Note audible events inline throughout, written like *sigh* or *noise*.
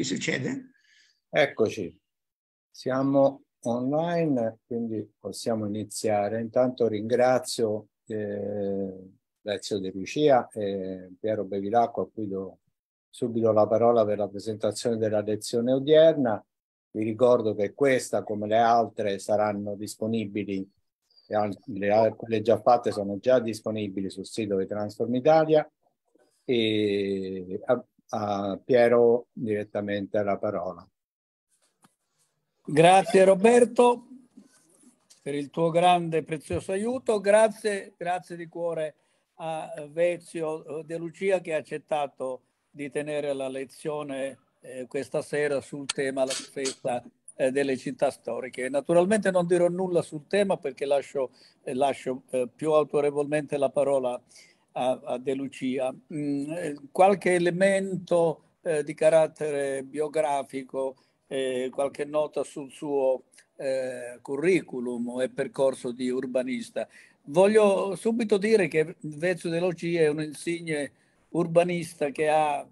Che succede? Eccoci, siamo online, quindi possiamo iniziare. Intanto ringrazio eh, Lazio De Lucia e Piero Bevilacqua, a cui do subito la parola per la presentazione della lezione odierna. Vi ricordo che questa, come le altre, saranno disponibili, le, quelle già fatte sono già disponibili sul sito di Transform Italia e a Piero direttamente la parola. Grazie Roberto per il tuo grande e prezioso aiuto, grazie, grazie di cuore a Vezio eh, De Lucia che ha accettato di tenere la lezione eh, questa sera sul tema la difesa eh, delle città storiche. Naturalmente non dirò nulla sul tema perché lascio, eh, lascio eh, più autorevolmente la parola a, a De Lucia. Mm, eh, qualche elemento eh, di carattere biografico, eh, qualche nota sul suo eh, curriculum e percorso di urbanista. Voglio subito dire che Vezzo De Lucia è un insigne urbanista che ha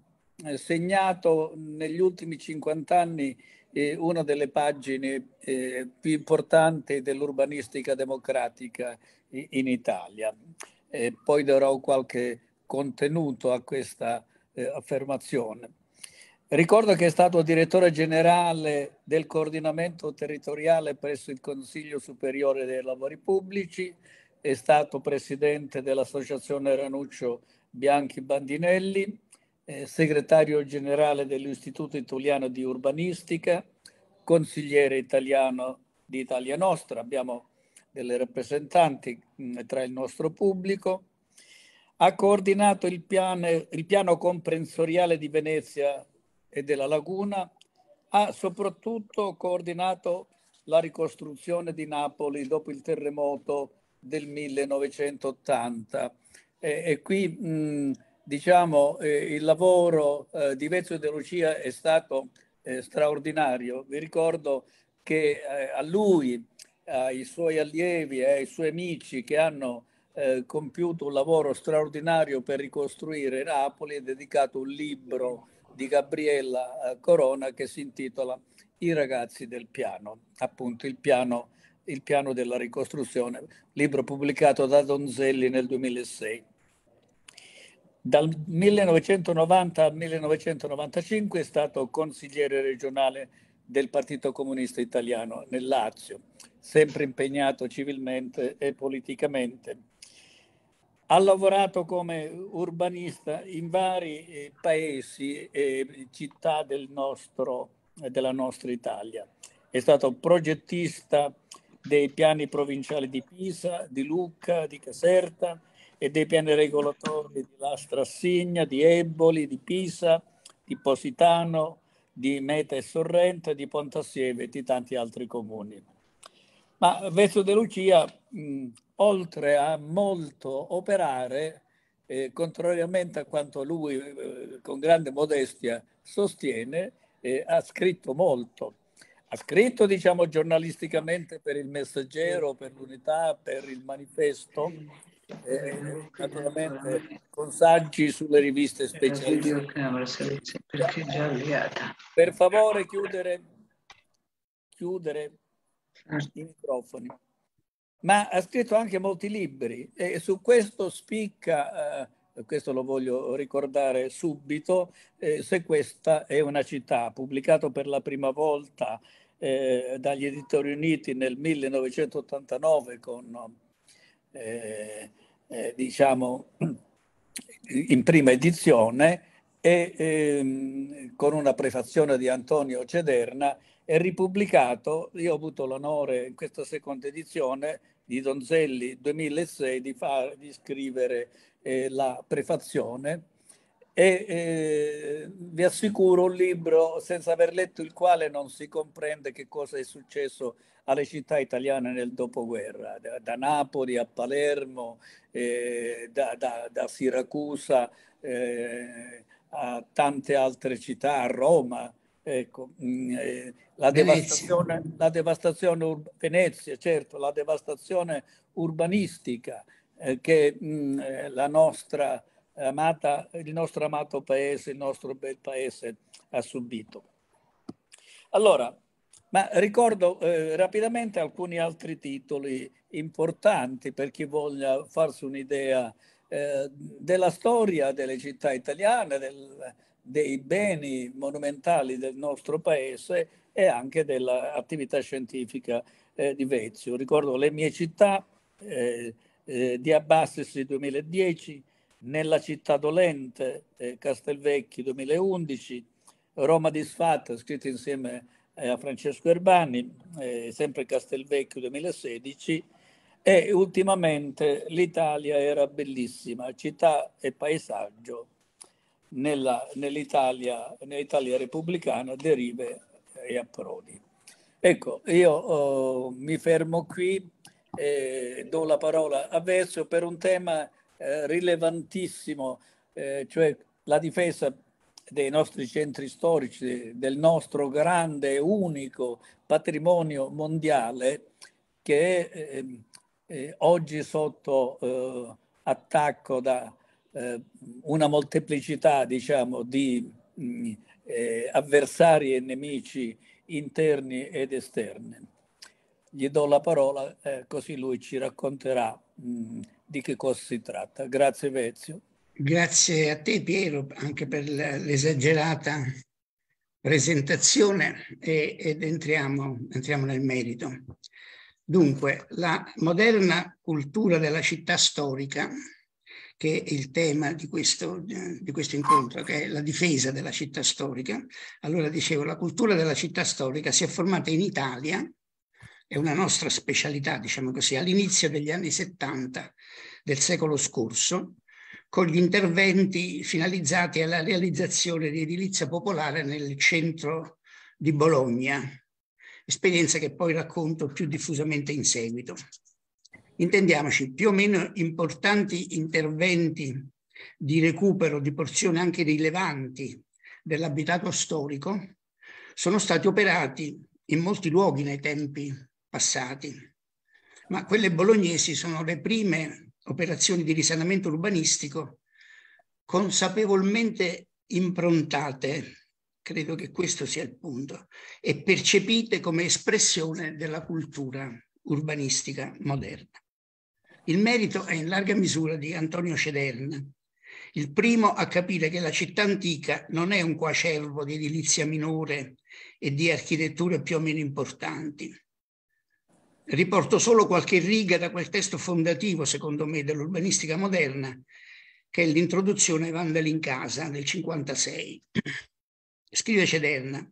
eh, segnato negli ultimi 50 anni eh, una delle pagine più importanti dell'urbanistica democratica in Italia e poi darò qualche contenuto a questa eh, affermazione. Ricordo che è stato direttore generale del coordinamento territoriale presso il Consiglio Superiore dei Lavori Pubblici, è stato presidente dell'Associazione Ranuccio Bianchi Bandinelli, eh, segretario generale dell'Istituto Italiano di Urbanistica, consigliere italiano di Italia Nostra. Abbiamo delle rappresentanti mm, tra il nostro pubblico, ha coordinato il piano, il piano comprensoriale di Venezia e della laguna, ha soprattutto coordinato la ricostruzione di Napoli dopo il terremoto del 1980. E, e qui mh, mm, diciamo eh, il lavoro eh, di Vezio e De Lucia è stato eh, straordinario. Vi ricordo che eh, a lui ai eh, suoi allievi e ai suoi amici che hanno eh, compiuto un lavoro straordinario per ricostruire Napoli è dedicato un libro di Gabriella eh, Corona che si intitola I ragazzi del piano, appunto il piano, il piano della ricostruzione, libro pubblicato da Donzelli nel 2006. Dal 1990 al 1995 è stato consigliere regionale del Partito Comunista Italiano nel Lazio, sempre impegnato civilmente e politicamente. Ha lavorato come urbanista in vari eh, paesi e città del nostro, della nostra Italia. È stato progettista dei piani provinciali di Pisa, di Lucca, di Caserta e dei piani regolatori di Lastra Signa, di Eboli, di Pisa, di Positano, di Meta e Sorrento, di Pontassieve e di tanti altri comuni. Ma Vesto De Lucia, mh, oltre a molto operare, eh, contrariamente a quanto lui eh, con grande modestia sostiene, eh, ha scritto molto. Ha scritto, diciamo, giornalisticamente per il Messaggero, per l'Unità, per il Manifesto, eh, naturalmente con saggi sulle riviste specializzate. Per favore chiudere, chiudere i microfoni. Ma ha scritto anche molti libri e su questo spicca, eh, questo lo voglio ricordare subito, eh, se questa è una città, pubblicato per la prima volta eh, dagli Editori Uniti nel 1989 con eh, eh, diciamo, in prima edizione e ehm, con una prefazione di Antonio Cederna è ripubblicato, io ho avuto l'onore in questa seconda edizione di Donzelli 2006 di, far, di scrivere eh, la prefazione e eh, vi assicuro un libro senza aver letto il quale non si comprende che cosa è successo alle città italiane nel dopoguerra, da, da Napoli a Palermo, eh, da, da, da, Siracusa eh, a tante altre città, a Roma. Ecco, mm, eh, la, devastazione, la devastazione, urba, Venezia, certo, la devastazione urbanistica eh, che mh, mm, eh, la nostra amata, il nostro amato paese, il nostro bel paese ha subito. Allora, ma ricordo eh, rapidamente alcuni altri titoli importanti per chi voglia farsi un'idea eh, della storia delle città italiane, del, dei beni monumentali del nostro paese e anche dell'attività scientifica eh, di Vezio. Ricordo le mie città eh, eh, di Abbassisi 2010, Nella città dolente, eh, Castelvecchi 2011, Roma disfatta, scritto insieme a a Francesco Erbani, eh, sempre Castelvecchio 2016, e ultimamente l'Italia era bellissima, città e paesaggio nella, nell'Italia, nell'Italia, repubblicana, derive e approdi. Ecco, io oh, mi fermo qui e do la parola a Vezio per un tema eh, rilevantissimo, eh, cioè la difesa dei nostri centri storici, del nostro grande, e unico patrimonio mondiale che è ehm, eh, oggi sotto eh, attacco da eh, una molteplicità diciamo, di mh, mm, eh, avversari e nemici interni ed esterni. Gli do la parola eh, così lui ci racconterà mh, mm, di che cosa si tratta. Grazie Vezio. Grazie a te Piero anche per l'esagerata presentazione e, ed entriamo, entriamo nel merito. Dunque, la moderna cultura della città storica, che è il tema di questo, di questo, incontro, che è la difesa della città storica. Allora dicevo, la cultura della città storica si è formata in Italia, è una nostra specialità, diciamo così, all'inizio degli anni 70 del secolo scorso, con gli interventi finalizzati alla realizzazione di edilizia popolare nel centro di Bologna, esperienza che poi racconto più diffusamente in seguito. Intendiamoci, più o meno importanti interventi di recupero di porzioni anche rilevanti dell'abitato storico sono stati operati in molti luoghi nei tempi passati, ma quelle bolognesi sono le prime operazioni di risanamento urbanistico consapevolmente improntate, credo che questo sia il punto, e percepite come espressione della cultura urbanistica moderna. Il merito è in larga misura di Antonio Cedern, il primo a capire che la città antica non è un coacervo di edilizia minore e di architetture più o meno importanti, Riporto solo qualche riga da quel testo fondativo, secondo me, dell'urbanistica moderna, che è l'introduzione ai Vandali in casa del 1956. Scrive Cederna,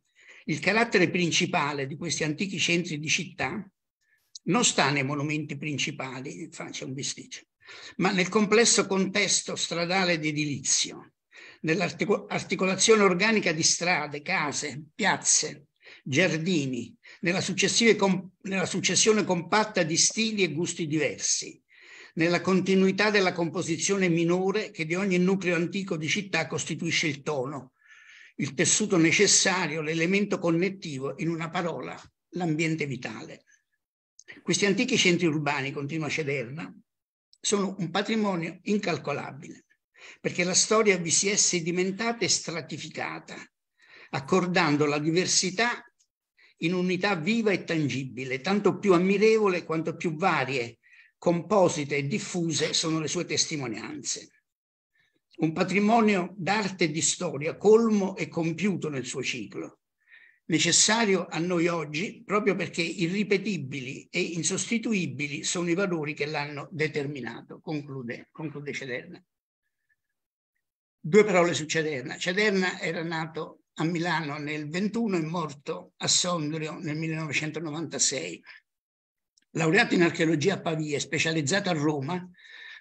il carattere principale di questi antichi centri di città non sta nei monumenti principali, faccio un bisticcio, ma nel complesso contesto stradale ed edilizio, nell'articolazione organica di strade, case, piazze, giardini, nella, nella successione compatta di stili e gusti diversi, nella continuità della composizione minore che di ogni nucleo antico di città costituisce il tono, il tessuto necessario, l'elemento connettivo, in una parola, l'ambiente vitale. Questi antichi centri urbani, continua Cederna, sono un patrimonio incalcolabile, perché la storia vi si è sedimentata e stratificata, accordando la diversità in unità viva e tangibile, tanto più ammirevole quanto più varie, composite e diffuse sono le sue testimonianze. Un patrimonio d'arte e di storia colmo e compiuto nel suo ciclo, necessario a noi oggi proprio perché irripetibili e insostituibili sono i valori che l'hanno determinato, conclude, conclude Cederna. Due parole su Cederna. Cederna era nato a Milano nel 21 e morto a Sondrio nel 1996. Laureato in archeologia a Pavia e specializzato a Roma,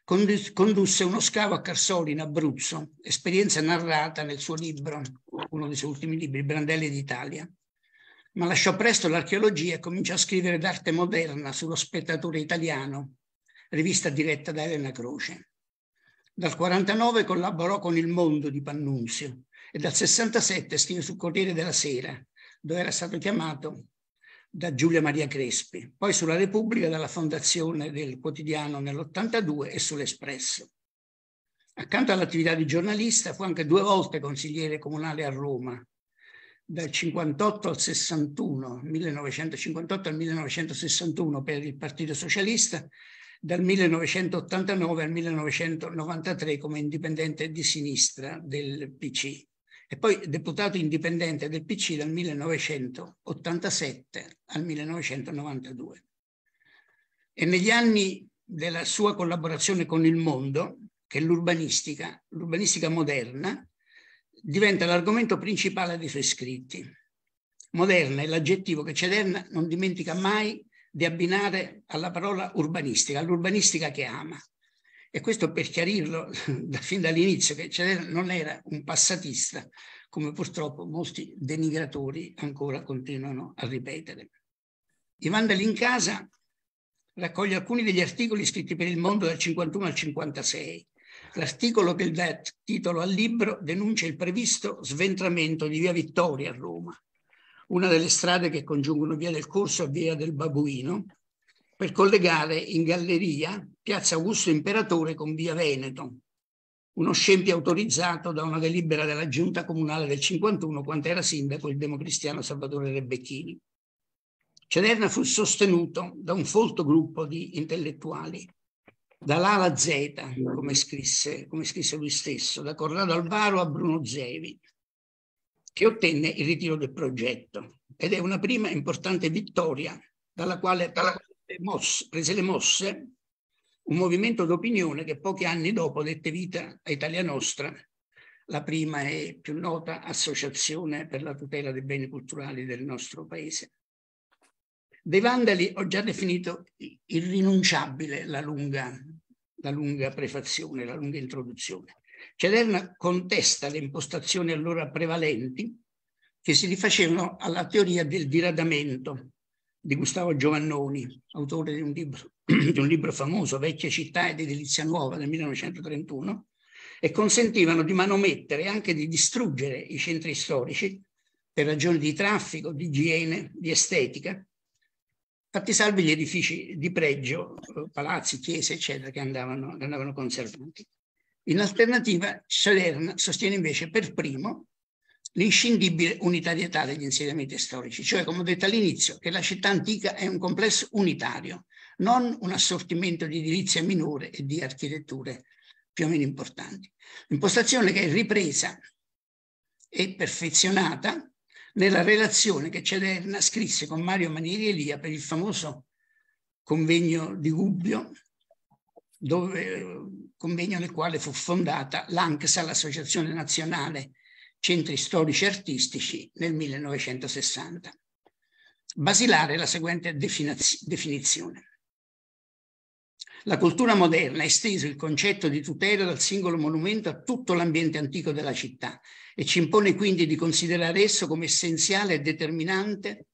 condusse uno scavo a Carsoli in Abruzzo, esperienza narrata nel suo libro, uno dei suoi ultimi libri, Brandelli d'Italia. Ma lasciò presto l'archeologia e cominciò a scrivere d'arte moderna sullo spettatore italiano, rivista diretta da Elena Croce. Dal 49 collaborò con Il Mondo di Pannunzio, e dal 67 scrive sul Corriere della Sera, dove era stato chiamato da Giulia Maria Crespi, poi sulla Repubblica dalla fondazione del quotidiano nell'82 e sull'Espresso. Accanto all'attività di giornalista fu anche due volte consigliere comunale a Roma, dal 58 al 61, 1958 al 1961 per il Partito Socialista, dal 1989 al 1993 come indipendente di sinistra del PC e poi deputato indipendente del PC dal 1987 al 1992. E negli anni della sua collaborazione con il mondo, che l'urbanistica, l'urbanistica moderna, diventa l'argomento principale dei suoi scritti. Moderna è l'aggettivo che Cederna non dimentica mai di abbinare alla parola urbanistica, all'urbanistica che ama. E questo per chiarirlo *laughs* da, fin dall'inizio, che Cerera non era un passatista, come purtroppo molti denigratori ancora continuano a ripetere. I Vandali casa raccoglie alcuni degli articoli scritti per il mondo dal 51 al 56. L'articolo che dà titolo al libro denuncia il previsto sventramento di via Vittoria a Roma, una delle strade che congiungono via del Corso a via del Babuino, per collegare in galleria Piazza Augusto Imperatore con Via Veneto, uno scempio autorizzato da una delibera della giunta comunale del 51 quando era sindaco il democristiano Salvatore Rebecchini. Cederna fu sostenuto da un folto gruppo di intellettuali, dall'A alla Z, come scrisse, come scrisse lui stesso, da Corrado Alvaro a Bruno Zevi, che ottenne il ritiro del progetto ed è una prima importante vittoria dalla quale, dalla quale mosse, prese le mosse un movimento d'opinione che pochi anni dopo dette vita a Italia Nostra, la prima e più nota associazione per la tutela dei beni culturali del nostro paese. Dei Vandali ho già definito irrinunciabile la lunga, la lunga prefazione, la lunga introduzione. Cederna contesta le impostazioni allora prevalenti che si rifacevano alla teoria del diradamento, di Gustavo Giovannoni, autore di un libro, *clears throat* di un libro famoso, Vecchie città ed edilizia nuova del 1931, e consentivano di manomettere e anche di distruggere i centri storici per ragioni di traffico, di igiene, di estetica, fatti salvi gli edifici di pregio, eh, palazzi, chiese, eccetera, che andavano, che andavano conservati. In alternativa, Salerna sostiene invece per primo l'inscindibile unitarietà degli insediamenti storici, cioè come ho detto all'inizio che la città antica è un complesso unitario, non un assortimento di edilizia minore e di architetture più o meno importanti. Impostazione che è ripresa e perfezionata nella relazione che Cederna scrisse con Mario Manieri Elia per il famoso convegno di Gubbio, dove, convegno nel quale fu fondata l'ANCSA, l'Associazione Nazionale centri storici e artistici nel 1960. Basilare la seguente definizione. La cultura moderna ha esteso il concetto di tutela dal singolo monumento a tutto l'ambiente antico della città e ci impone quindi di considerare esso come essenziale e determinante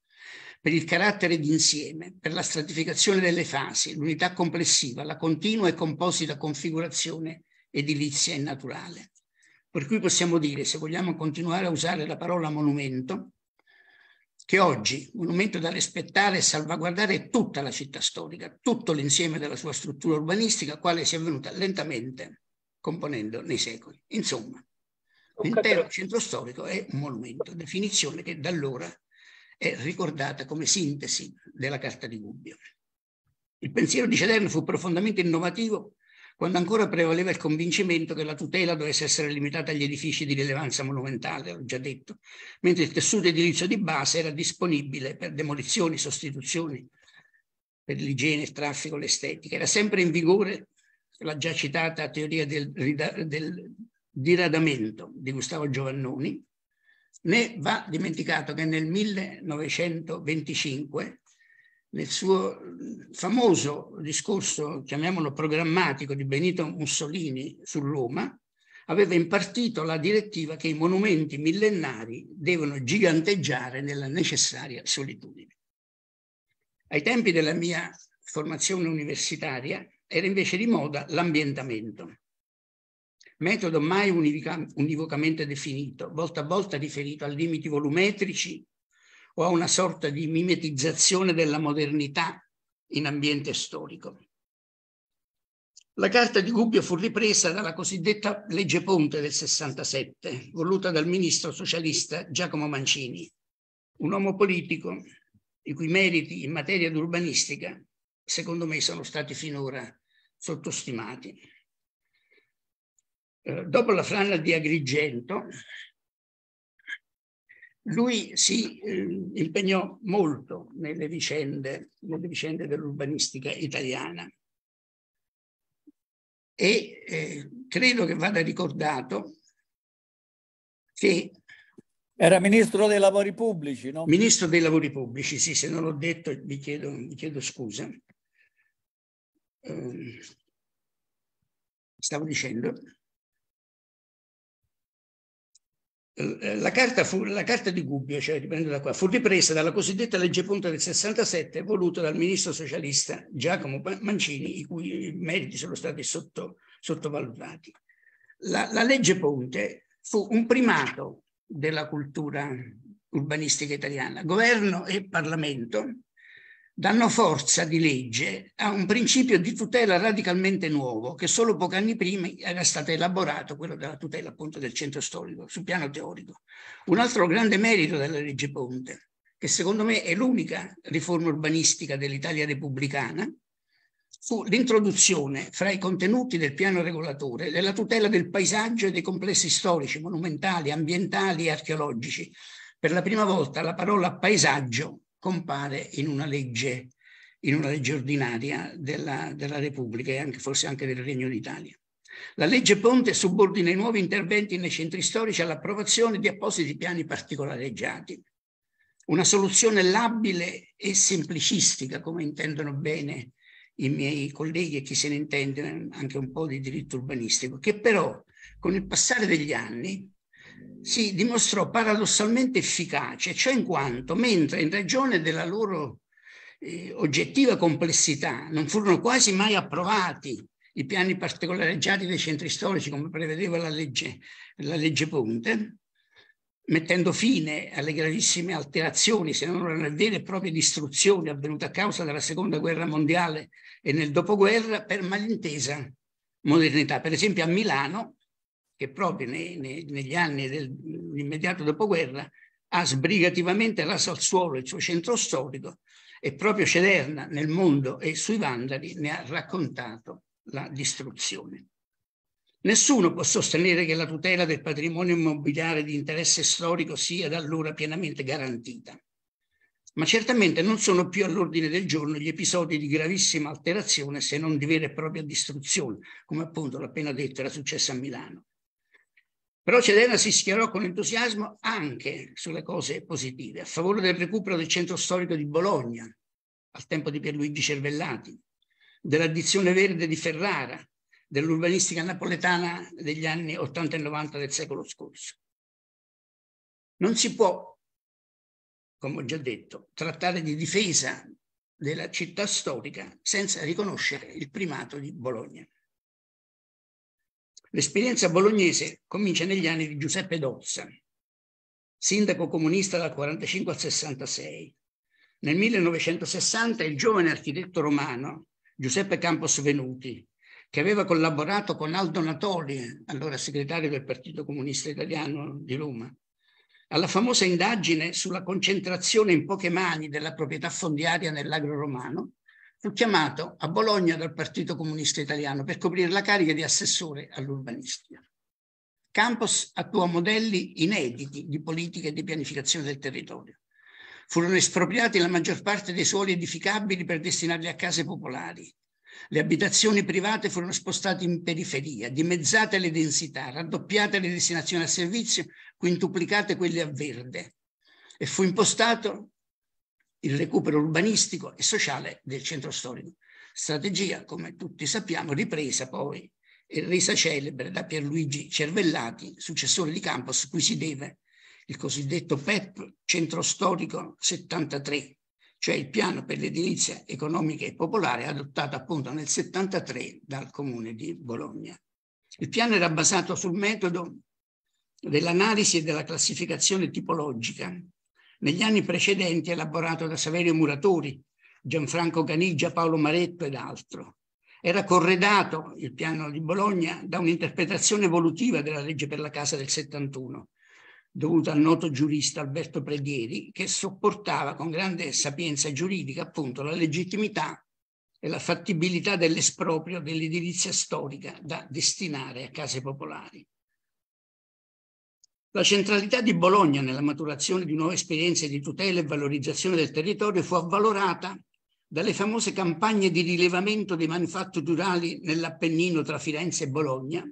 per il carattere d'insieme, per la stratificazione delle fasi, l'unità complessiva, la continua e composita configurazione edilizia e naturale. Per cui possiamo dire, se vogliamo continuare a usare la parola monumento, che oggi monumento da rispettare e salvaguardare è tutta la città storica, tutto l'insieme della sua struttura urbanistica, quale si è venuta lentamente componendo nei secoli. Insomma, l'intero centro storico è un monumento, definizione che da allora è ricordata come sintesi della Carta di Gubbio. Il pensiero di Cederno fu profondamente innovativo quando ancora prevaleva il convincimento che la tutela dovesse essere limitata agli edifici di rilevanza monumentale, ho già detto, mentre il tessuto edilizio di base era disponibile per demolizioni, sostituzioni, per l'igiene, il traffico, l'estetica. Era sempre in vigore la già citata teoria del, del diradamento di Gustavo Giovannoni, né va dimenticato che nel 1925 nel suo famoso discorso, chiamiamolo programmatico, di Benito Mussolini su Roma, aveva impartito la direttiva che i monumenti millenari devono giganteggiare nella necessaria solitudine. Ai tempi della mia formazione universitaria era invece di moda l'ambientamento, metodo mai univocamente definito, volta a volta riferito a limiti volumetrici o a una sorta di mimetizzazione della modernità in ambiente storico. La carta di Gubbio fu ripresa dalla cosiddetta legge Ponte del 67, voluta dal ministro socialista Giacomo Mancini, un uomo politico i cui meriti in materia d'urbanistica, secondo me, sono stati finora sottostimati. Eh, dopo la frana di Agrigento, lui si eh, impegnò molto nelle vicende, nelle vicende dell'urbanistica italiana e eh, credo che vada ricordato che era ministro dei lavori pubblici, no? Ministro dei lavori pubblici, sì, se non l'ho detto vi chiedo, vi chiedo scusa. Eh, stavo dicendo Eh, eh, la carta, fu, la carta, di Gubbio, cioè riprendo da qua, fu ripresa dalla cosiddetta legge Ponte del 67 voluta dal ministro socialista Giacomo Mancini, i cui meriti sono stati sotto, sottovalutati. La, la, legge Ponte fu un primato della cultura urbanistica italiana. Governo e Parlamento danno forza di legge a un principio di tutela radicalmente nuovo che solo pochi anni prima era stato elaborato, quello della tutela appunto del centro storico, sul piano teorico. Un altro grande merito della legge Ponte, che secondo me è l'unica riforma urbanistica dell'Italia repubblicana, fu l'introduzione fra i contenuti del piano regolatore della tutela del paesaggio e dei complessi storici, monumentali, ambientali e archeologici. Per la prima volta la parola paesaggio compare in una legge, in una legge ordinaria della, della Repubblica e anche, forse anche del Regno d'Italia. La legge Ponte subordina i nuovi interventi nei centri storici all'approvazione di appositi piani particolareggiati. Una soluzione labile e semplicistica, come intendono bene i miei colleghi e chi se ne intende anche un po' di diritto urbanistico, che però con il passare degli anni si dimostrò paradossalmente efficace, cioè in quanto, mentre in ragione della loro eh, oggettiva complessità non furono quasi mai approvati i piani particolareggiati dei centri storici come prevedeva la legge, la legge Ponte, mettendo fine alle gravissime alterazioni, se non alle vere e proprie distruzioni avvenute a causa della seconda guerra mondiale e nel dopoguerra per malintesa modernità. Per esempio a Milano che proprio nei, nei, negli anni dell'immediato dopoguerra ha sbrigativamente raso al suolo il suo centro storico e proprio Cederna nel mondo e sui Vandali ne ha raccontato la distruzione. Nessuno può sostenere che la tutela del patrimonio immobiliare di interesse storico sia da allora pienamente garantita, ma certamente non sono più all'ordine del giorno gli episodi di gravissima alterazione se non di vera e propria distruzione, come appunto l'ho appena detto era successo a Milano. Però Cedena si schierò con entusiasmo anche sulle cose positive, a favore del recupero del centro storico di Bologna, al tempo di Pierluigi Cervellati, dell'addizione verde di Ferrara, dell'urbanistica napoletana degli anni 80 e 90 del secolo scorso. Non si può, come ho già detto, trattare di difesa della città storica senza riconoscere il primato di Bologna. L'esperienza bolognese comincia negli anni di Giuseppe Dozza, sindaco comunista dal 1945 al 1966. Nel 1960 il giovane architetto romano Giuseppe Campos Venuti, che aveva collaborato con Aldo Natoli, allora segretario del Partito Comunista Italiano di Roma, alla famosa indagine sulla concentrazione in poche mani della proprietà fondiaria nell'agro romano, Fu chiamato a Bologna dal Partito Comunista Italiano per coprire la carica di assessore all'urbanistica. Campos attuò modelli inediti di politica e di pianificazione del territorio. Furono espropriati la maggior parte dei suoli edificabili per destinarli a case popolari. Le abitazioni private furono spostate in periferia, dimezzate le densità, raddoppiate le destinazioni a servizio, quintuplicate quelle a verde. E fu impostato il recupero urbanistico e sociale del centro storico. Strategia, come tutti sappiamo, ripresa poi e resa celebre da Pierluigi Cervellati, successore di Campos, cui si deve il cosiddetto PEP Centro Storico 73, cioè il piano per l'edilizia economica e popolare adottato appunto nel 73 dal comune di Bologna. Il piano era basato sul metodo dell'analisi e della classificazione tipologica negli anni precedenti elaborato da Saverio Muratori, Gianfranco Canigia, Paolo Maretto ed altro. Era corredato il piano di Bologna da un'interpretazione evolutiva della legge per la casa del 71, dovuta al noto giurista Alberto Predieri, che sopportava con grande sapienza giuridica appunto la legittimità e la fattibilità dell'esproprio dell'edilizia storica da destinare a case popolari. La centralità di Bologna nella maturazione di nuove esperienze di tutela e valorizzazione del territorio fu avvalorata dalle famose campagne di rilevamento dei manufatti manifatturali nell'Appennino tra Firenze e Bologna,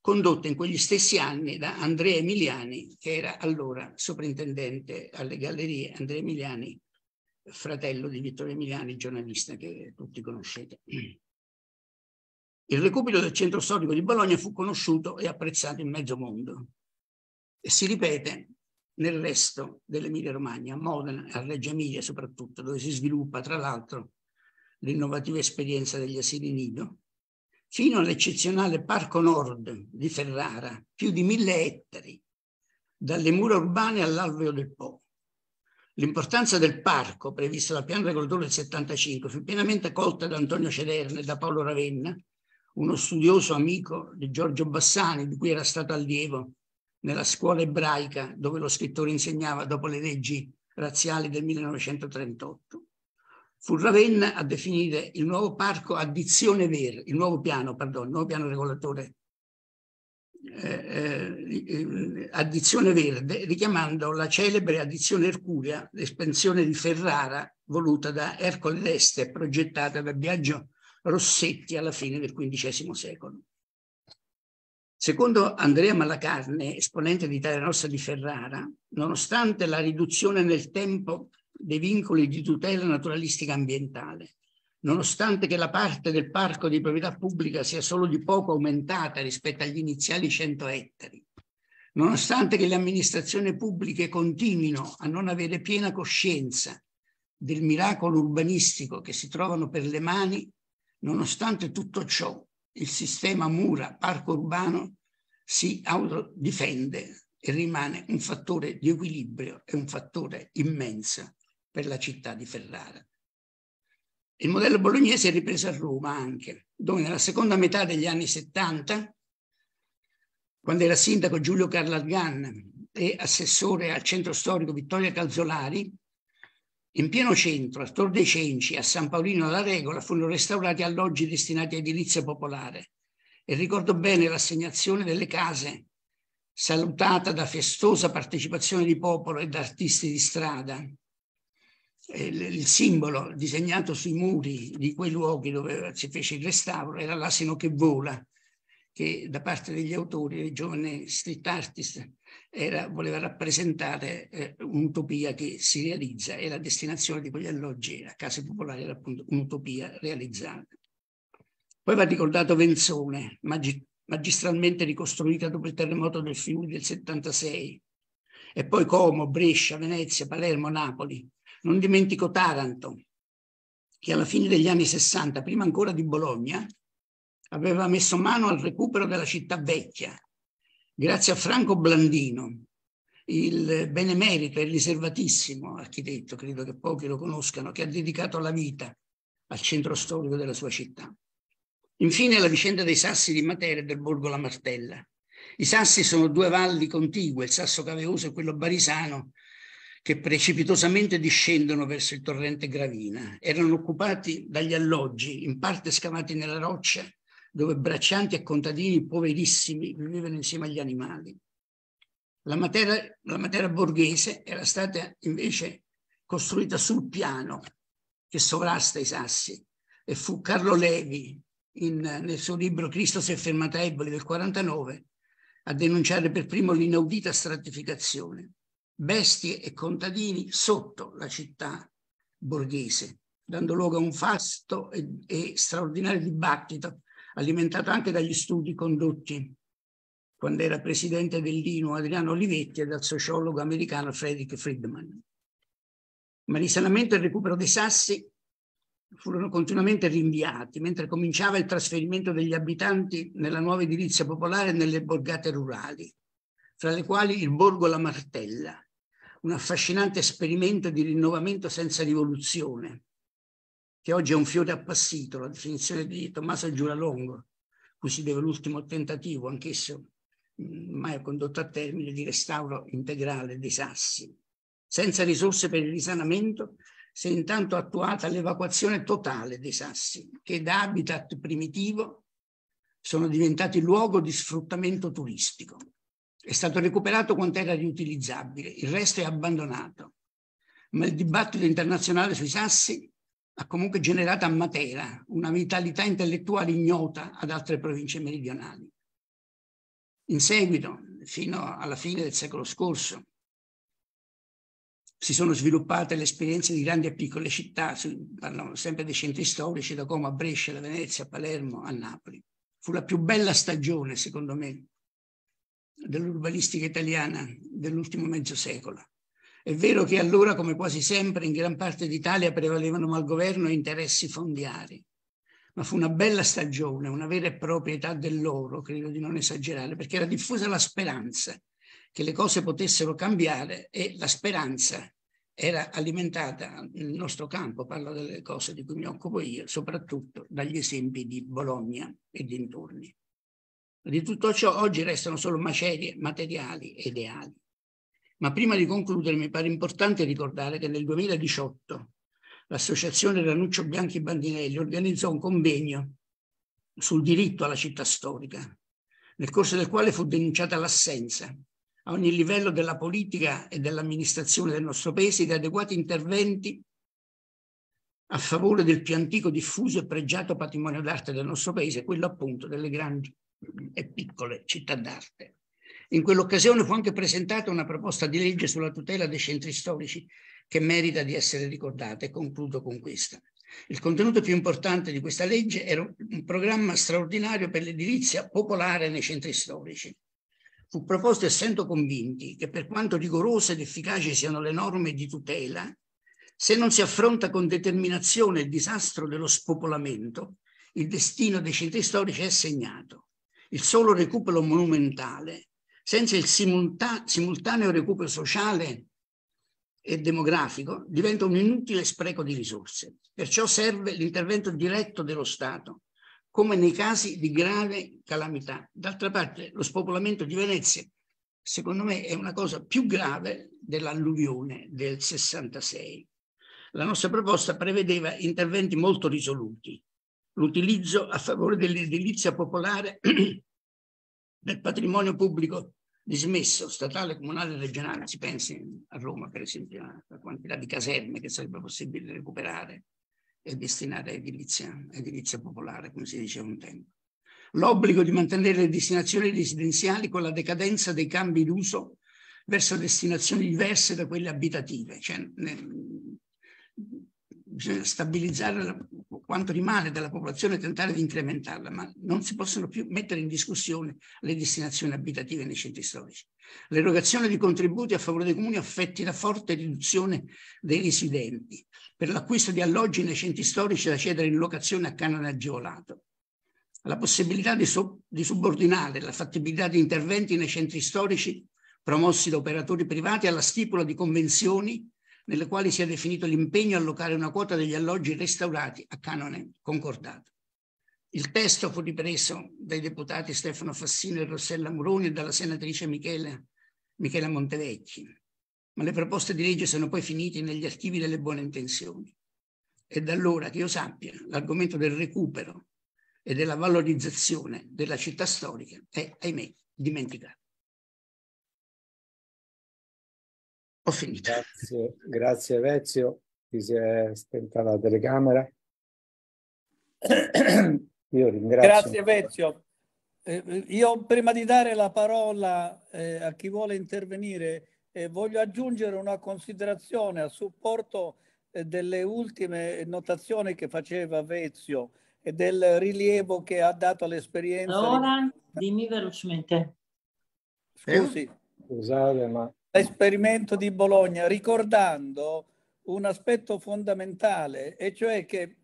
condotte in quegli stessi anni da Andrea Emiliani, che era allora soprintendente alle gallerie, Andrea Emiliani, fratello di Vittorio Emiliani, giornalista che tutti conoscete. Il recupero del centro storico di Bologna fu conosciuto e apprezzato in mezzo mondo e si ripete nel resto dell'Emilia Romagna, a Modena, a Reggio Emilia soprattutto, dove si sviluppa tra l'altro l'innovativa esperienza degli asili nido, fino all'eccezionale Parco Nord di Ferrara, più di mille ettari, dalle mura urbane all'alveo del Po. L'importanza del parco, previsto dal piano regolatore del 75, fu pienamente colta da Antonio Cederne e da Paolo Ravenna, uno studioso amico di Giorgio Bassani, di cui era stato allievo nella scuola ebraica dove lo scrittore insegnava dopo le leggi razziali del 1938. Fu Ravenna a definire il nuovo parco addizione vera, il nuovo piano, pardon, il nuovo piano regolatore eh, eh, addizione verde, richiamando la celebre addizione Ercuria, l'espansione di Ferrara voluta da Ercole d'Este e progettata da Biagio Rossetti alla fine del XV secolo. Secondo Andrea Malacarne, esponente di Italia Nostra di Ferrara, nonostante la riduzione nel tempo dei vincoli di tutela naturalistica ambientale, nonostante che la parte del parco di proprietà pubblica sia solo di poco aumentata rispetto agli iniziali 100 ettari, nonostante che le amministrazioni pubbliche continuino a non avere piena coscienza del miracolo urbanistico che si trovano per le mani, nonostante tutto ciò, il sistema mura parco urbano si autodifende e rimane un fattore di equilibrio e un fattore immenso per la città di Ferrara. Il modello bolognese è ripreso a Roma anche, dove nella seconda metà degli anni 70, quando era sindaco Giulio Carlalgan e assessore al centro storico Vittoria Calzolari, in pieno centro, a Tor dei Cenci, a San Paolino alla Regola, furono restaurati alloggi destinati a edilizia popolare e ricordo bene l'assegnazione delle case, salutata da festosa partecipazione di popolo e da artisti di strada. Il simbolo disegnato sui muri di quei luoghi dove si fece il restauro era l'asino che vola, che da parte degli autori, dei giovani street artist, era, voleva rappresentare eh, un'utopia che si realizza e la destinazione di quegli alloggi a case popolari era appunto un'utopia realizzata. Poi va ricordato Venzone, magi- magistralmente ricostruita dopo il terremoto del Friuli del 76, e poi Como, Brescia, Venezia, Palermo, Napoli. Non dimentico Taranto, che alla fine degli anni 60, prima ancora di Bologna, aveva messo mano al recupero della città vecchia, grazie a Franco Blandino, il benemerito e riservatissimo architetto, credo che pochi lo conoscano, che ha dedicato la vita al centro storico della sua città. Infine la vicenda dei sassi di Matera e del Borgo La Martella. I sassi sono due valli contigue, il sasso Caveoso e quello Barisano, che precipitosamente discendono verso il torrente Gravina. Erano occupati dagli alloggi, in parte scavati nella roccia, dove braccianti e contadini poverissimi vivevano insieme agli animali. La Matera, la Matera borghese era stata invece costruita sul piano che sovrasta i sassi e fu Carlo Levi, in, nel suo libro Cristo si è fermata a Eboli del 49, a denunciare per primo l'inaudita stratificazione. Bestie e contadini sotto la città borghese, dando luogo a un fasto e, e straordinario dibattito alimentato anche dagli studi condotti quando era presidente del Dino Adriano Olivetti e dal sociologo americano Frederick Friedman. Ma il risanamento e il recupero dei sassi furono continuamente rinviati mentre cominciava il trasferimento degli abitanti nella nuova edilizia popolare e nelle borgate rurali, fra le quali il borgo La Martella, un affascinante esperimento di rinnovamento senza rivoluzione, che oggi è un fiore appassito, la definizione di Tommaso Giuralongo, cui si deve l'ultimo tentativo, anch'esso mm, mai condotto a termine, di restauro integrale dei sassi, senza risorse per il risanamento, si è intanto attuata l'evacuazione totale dei sassi, che da habitat primitivo sono diventati luogo di sfruttamento turistico. È stato recuperato quanto era riutilizzabile, il resto è abbandonato. Ma il dibattito internazionale sui sassi ha comunque generato a Matera una vitalità intellettuale ignota ad altre province meridionali. In seguito, fino alla fine del secolo scorso, si sono sviluppate le esperienze di grandi e piccole città, parliamo sempre dei centri storici, da Como a Brescia, da Venezia a Palermo a Napoli. Fu la più bella stagione, secondo me, dell'urbanistica italiana dell'ultimo mezzo secolo. È vero che allora, come quasi sempre, in gran parte d'Italia prevalevano malgoverno e interessi fondiari, ma fu una bella stagione, una vera e propria età dell'oro, credo di non esagerare, perché era diffusa la speranza che le cose potessero cambiare e la speranza era alimentata nel nostro campo, parlo delle cose di cui mi occupo io, soprattutto dagli esempi di Bologna e dintorni. Di tutto ciò oggi restano solo macerie materiali e ideali. Ma prima di concludere mi pare importante ricordare che nel 2018 l'associazione Ranuccio Bianchi Bandinelli organizzò un convegno sul diritto alla città storica, nel corso del quale fu denunciata l'assenza a ogni livello della politica e dell'amministrazione del nostro paese di adeguati interventi a favore del più antico, diffuso e pregiato patrimonio d'arte del nostro paese, quello appunto delle grandi e piccole città d'arte. In quell'occasione fu anche presentata una proposta di legge sulla tutela dei centri storici che merita di essere ricordata e concludo con questa. Il contenuto più importante di questa legge era un programma straordinario per l'edilizia popolare nei centri storici. Fu proposto essendo convinti che per quanto rigorose ed efficaci siano le norme di tutela, se non si affronta con determinazione il disastro dello spopolamento, il destino dei centri storici è segnato. Il solo recupero monumentale senza il simultaneo recupero sociale e demografico, diventa un inutile spreco di risorse. Perciò serve l'intervento diretto dello Stato, come nei casi di grave calamità. D'altra parte, lo spopolamento di Venezia, secondo me, è una cosa più grave dell'alluvione del 66. La nostra proposta prevedeva interventi molto risoluti, l'utilizzo a favore dell'edilizia popolare *clears throat* del patrimonio pubblico dismesso, statale, comunale e regionale, si pensi a Roma per esempio, la quantità di caserme che sarebbe possibile recuperare e destinare a edilizia, edilizia popolare, come si diceva un tempo. L'obbligo di mantenere le destinazioni residenziali con la decadenza dei cambi d'uso verso destinazioni diverse da quelle abitative, cioè, ne, bisogna stabilizzare la, quanto rimane della popolazione tentare di incrementarla, ma non si possono più mettere in discussione le destinazioni abitative nei centri storici. L'erogazione di contributi a favore dei comuni affetti da forte riduzione dei residenti per l'acquisto di alloggi nei centri storici da cedere in locazione a canone agevolato. La possibilità di, so di subordinare la fattibilità di interventi nei centri storici promossi da operatori privati alla stipula di convenzioni nelle quali si è definito l'impegno a allocare una quota degli alloggi restaurati a canone concordato. Il testo fu ripreso dai deputati Stefano Fassino e Rossella Muroni e dalla senatrice Michela, Michela Montevecchi, ma le proposte di legge sono poi finite negli archivi delle buone intenzioni. E da allora che io sappia l'argomento del recupero e della valorizzazione della città storica è, ahimè, dimenticato. Ho finito. Grazie, grazie Vezio, ti si è spenta la telecamera. *coughs* Io ringrazio. Grazie Vezio. Eh, io prima di dare la parola eh, a chi vuole intervenire, eh, voglio aggiungere una considerazione a supporto eh, delle ultime notazioni che faceva Vezio e del rilievo che ha dato all'esperienza. Allora, di... dimmi velocemente. Scusi. Scusate, ma l'esperimento di Bologna, ricordando un aspetto fondamentale, e cioè che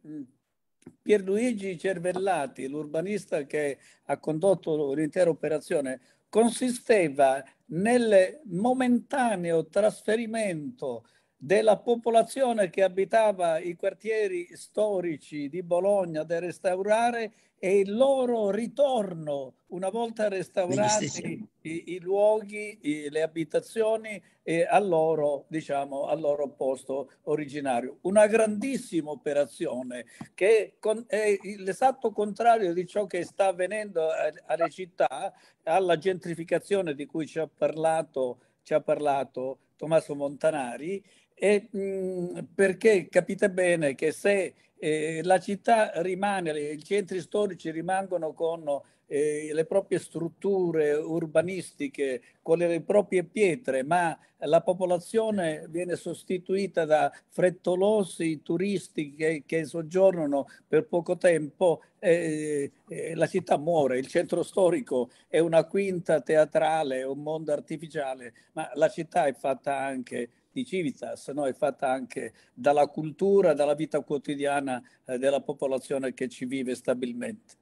Pierluigi Cervellati, l'urbanista che ha condotto l'intera operazione, consisteva nel momentaneo trasferimento della popolazione che abitava i quartieri storici di Bologna da restaurare e il loro ritorno una volta restaurati i, i, luoghi, i, le abitazioni eh, al, loro, diciamo, al loro posto originario. Una grandissima operazione che con, è l'esatto contrario di ciò che sta avvenendo alle città, alla gentrificazione di cui ci ha parlato, ci ha parlato Tommaso Montanari e, mh, mhmm, perché capite bene che se eh, la città rimane, i centri storici rimangono con eh, le proprie strutture urbanistiche, con le proprie pietre, ma la popolazione viene sostituita da frettolosi turisti che, che soggiornano per poco tempo, eh, eh, la città muore, il centro storico è una quinta teatrale, un mondo artificiale, ma la città è fatta anche di Civitas, no? è fatta anche dalla cultura, dalla vita quotidiana eh, della popolazione che ci vive stabilmente.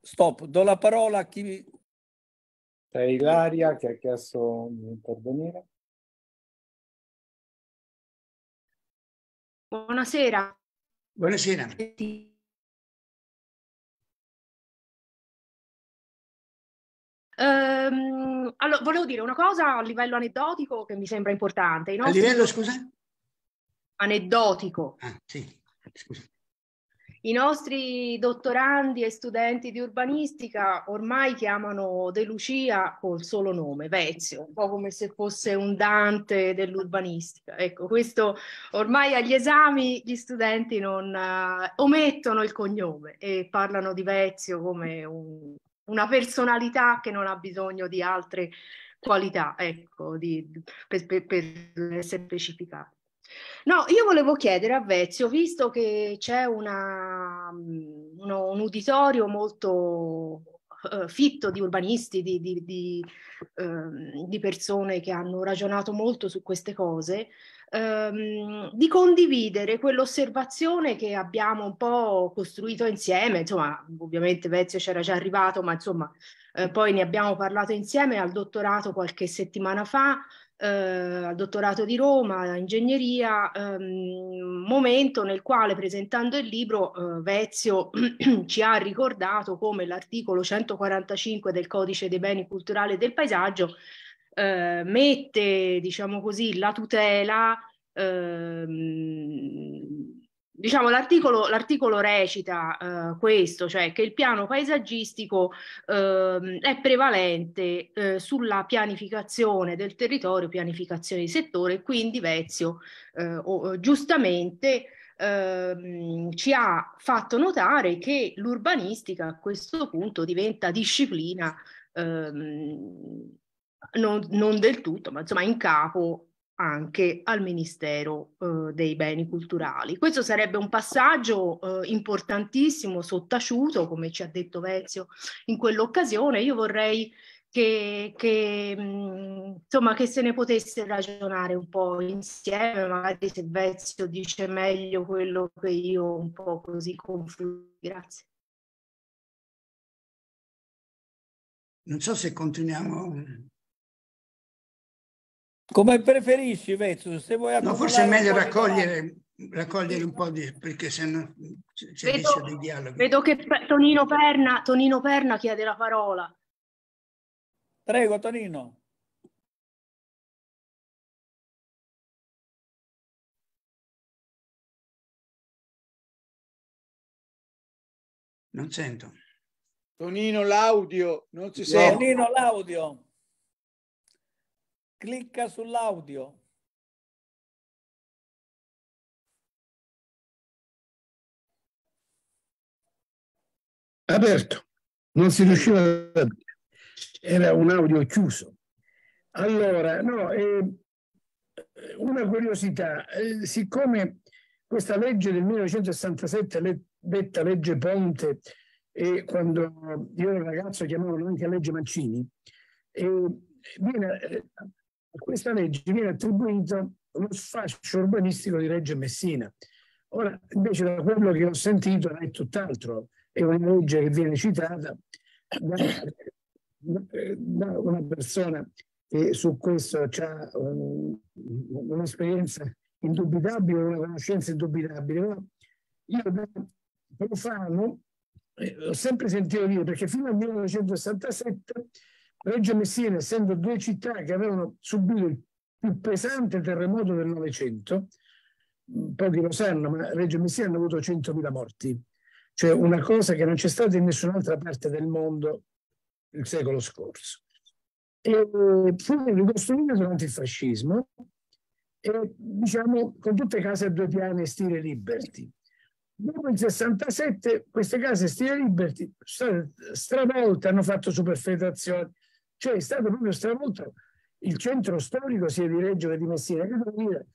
Stop, do la parola a chi... C'è Ilaria che ha chiesto di intervenire. Buonasera. Buonasera. Ehm, allora, volevo dire una cosa a livello aneddotico che mi sembra importante. a livello, scusa? Aneddotico. Ah, sì, scusa. I nostri dottorandi e studenti di urbanistica ormai chiamano De Lucia col solo nome, Vezio, un po' come se fosse un Dante dell'urbanistica. Ecco, questo ormai agli esami gli studenti non uh, omettono il cognome e parlano di Vezio come un una personalità che non ha bisogno di altre qualità, ecco, di, per, per, per essere specificati. No, io volevo chiedere a Vezio, visto che c'è una, mm, uno, un uditorio molto uh, fitto di urbanisti, di, di, di, uh, di, persone che hanno ragionato molto su queste cose, ehm, di condividere quell'osservazione che abbiamo un po' costruito insieme, insomma ovviamente Vezio c'era già arrivato, ma insomma eh, poi ne abbiamo parlato insieme al dottorato qualche settimana fa, eh, al dottorato di Roma, ingegneria, ehm, momento nel quale presentando il libro eh, Vezio *clears throat* ci ha ricordato come l'articolo 145 del codice dei beni culturali e del paesaggio eh, mette, diciamo così, la tutela, ehm, diciamo l'articolo, l'articolo recita eh, questo, cioè che il piano paesaggistico ehm, è prevalente eh, sulla pianificazione del territorio, pianificazione di settore, e quindi Vezio eh, o, eh, giustamente Ehm, ci ha fatto notare che l'urbanistica a questo punto diventa disciplina ehm, non, non, del tutto, ma insomma in capo anche al Ministero eh, dei Beni Culturali. Questo sarebbe un passaggio eh, importantissimo, sottaciuto, come ci ha detto Vezio in quell'occasione. Io vorrei che, che, mm, insomma, che se ne potesse ragionare un po' insieme, magari se Vezio dice meglio quello che io un po' così confluo. Grazie. Non so se continuiamo come preferisci, Vezzo, se vuoi no, forse è meglio raccogliere, raccogliere, un po' di... perché se no c'è vedo, dei dialoghi. Vedo che Tonino Perna, Tonino Perna chiede la parola. Prego, Tonino. Non sento. Tonino, l'audio, non ci sento. Tonino, l'audio. Clicca sull'audio. Aperto, non si riusciva a... era un audio chiuso. Allora, no, eh, una curiosità, eh, siccome questa legge del 1967, detta legge Ponte, e quando io ero ragazzo chiamavano anche legge Mancini, e viene eh, a questa legge viene attribuito lo sfascio urbanistico di Reggio Messina. Ora, invece, da quello che ho sentito, è tutt'altro. È una legge che viene citata da, da una persona che su questo ha um, un'esperienza indubitabile, una conoscenza indubitabile. No? Io da profano eh, ho sempre sentito dire, perché fino al 1967. Reggio e Messina, essendo due città che avevano subito il più pesante terremoto del Novecento, pochi lo sanno, ma Reggio e Messina hanno avuto 100.000 morti, cioè una cosa che non c'è stata in nessun'altra parte del mondo il secolo scorso. E eh, fu ricostruita durante il fascismo, e, diciamo con tutte case a due piani stile Liberty. Dopo il 67 queste case stile Liberty sono state stravolte, hanno fatto superfettazioni, cioè è stato proprio stravolto il centro storico sia di Reggio che di Messina, che vuol dire,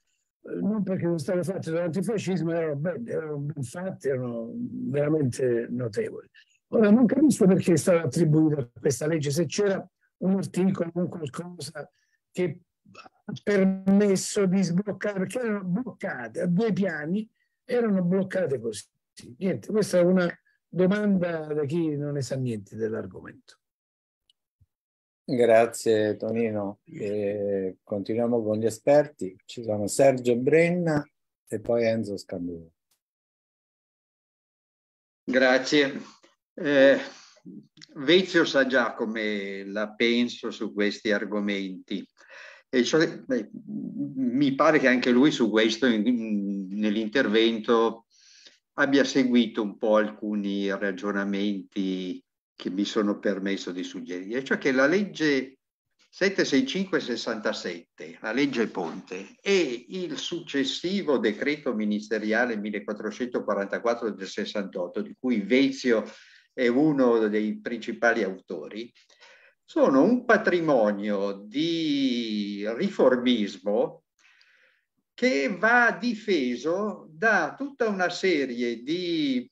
eh, non perché non state fatte durante il fascismo, erano ben, erano ben fatte, erano veramente notevoli. Ora non capisco perché è stata attribuita questa legge, se c'era un articolo, un qualcosa che ha permesso di sbloccare, perché erano bloccate a due piani, erano bloccate così. Niente, questa è una domanda da chi non ne sa niente dell'argomento. Grazie Tonino. E continuiamo con gli esperti. Ci sono Sergio Brenna e poi Enzo Scanduro. Grazie. Eh, Vezio sa già come la penso su questi argomenti. E cioè, beh, mi pare che anche lui su questo, nell'intervento, abbia seguito un po' alcuni ragionamenti che mi sono permesso di suggerire, cioè che la legge 765-67, la legge Ponte, e il successivo decreto ministeriale 1444 del 68, di cui Vezio è uno dei principali autori, sono un patrimonio di riformismo che va difeso da tutta una serie di,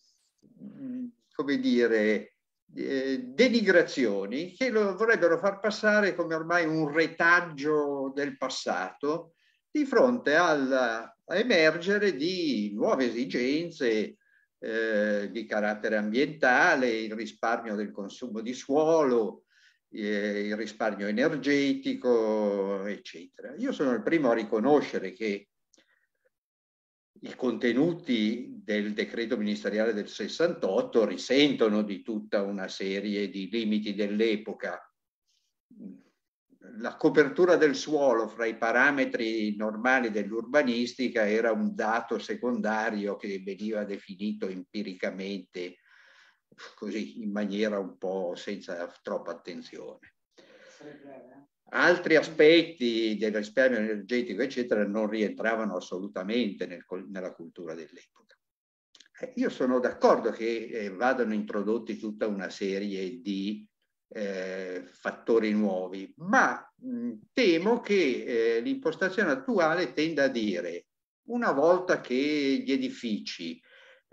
mm, come dire, eh, denigrazioni che lo vorrebbero far passare come ormai un retaggio del passato di fronte all'emergere di nuove esigenze eh, di carattere ambientale, il risparmio del consumo di suolo, eh, il risparmio energetico, eccetera. Io sono il primo a riconoscere che i contenuti del decreto ministeriale del 68 risentono di tutta una serie di limiti dell'epoca. La copertura del suolo fra i parametri normali dell'urbanistica era un dato secondario che veniva definito empiricamente così in maniera un po' senza troppa attenzione. Altri aspetti del risparmio energetico, eccetera, non rientravano assolutamente nel, nella cultura dell'epoca. Eh, io sono d'accordo che eh, vadano introdotti tutta una serie di eh, fattori nuovi, ma mh, temo che eh, l'impostazione attuale tenda a dire una volta che gli edifici,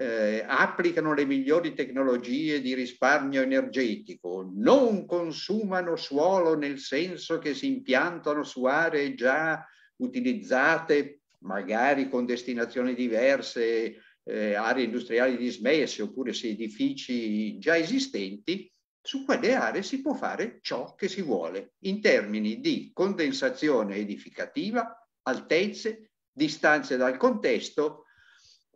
eh, applicano le migliori tecnologie di risparmio energetico, non consumano suolo nel senso che si impiantano su aree già utilizzate, magari con destinazioni diverse, eh, aree industriali dismesse oppure se edifici già esistenti, su quelle aree si può fare ciò che si vuole in termini di condensazione edificativa, altezze, distanze dal contesto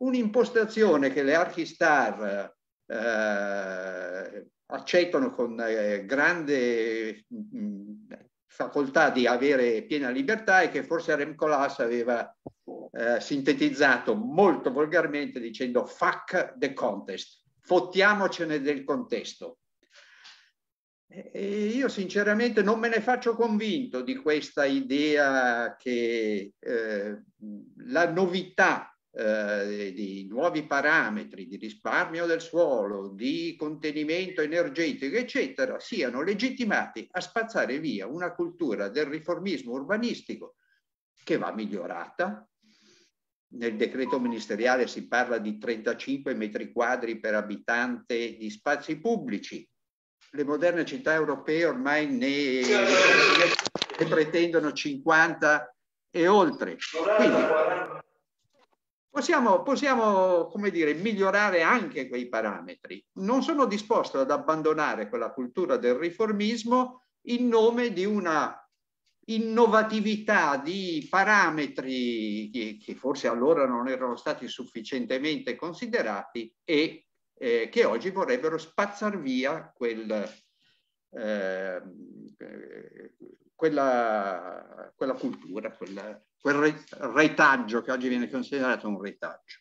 un'impostazione che le archistar eh, accettano con eh, grande mh, mm, facoltà di avere piena libertà e che forse Rem Colas aveva eh, sintetizzato molto volgarmente dicendo fuck the contest, fottiamocene del contesto. E io sinceramente non me ne faccio convinto di questa idea che eh, la novità eh, di nuovi parametri di risparmio del suolo, di contenimento energetico, eccetera, siano legittimati a spazzare via una cultura del riformismo urbanistico che va migliorata. Nel decreto ministeriale si parla di 35 metri quadri per abitante di spazi pubblici. Le moderne città europee ormai ne, ne pretendono 50 e oltre. Quindi, Possiamo, possiamo dire, migliorare anche quei parametri. Non sono disposto ad abbandonare quella cultura del riformismo in nome di una innovatività di parametri che, che forse allora non erano stati sufficientemente considerati e eh, che oggi vorrebbero spazzar via quel, eh, quella, quella, cultura, quella, quel retaggio che oggi viene considerato un retaggio.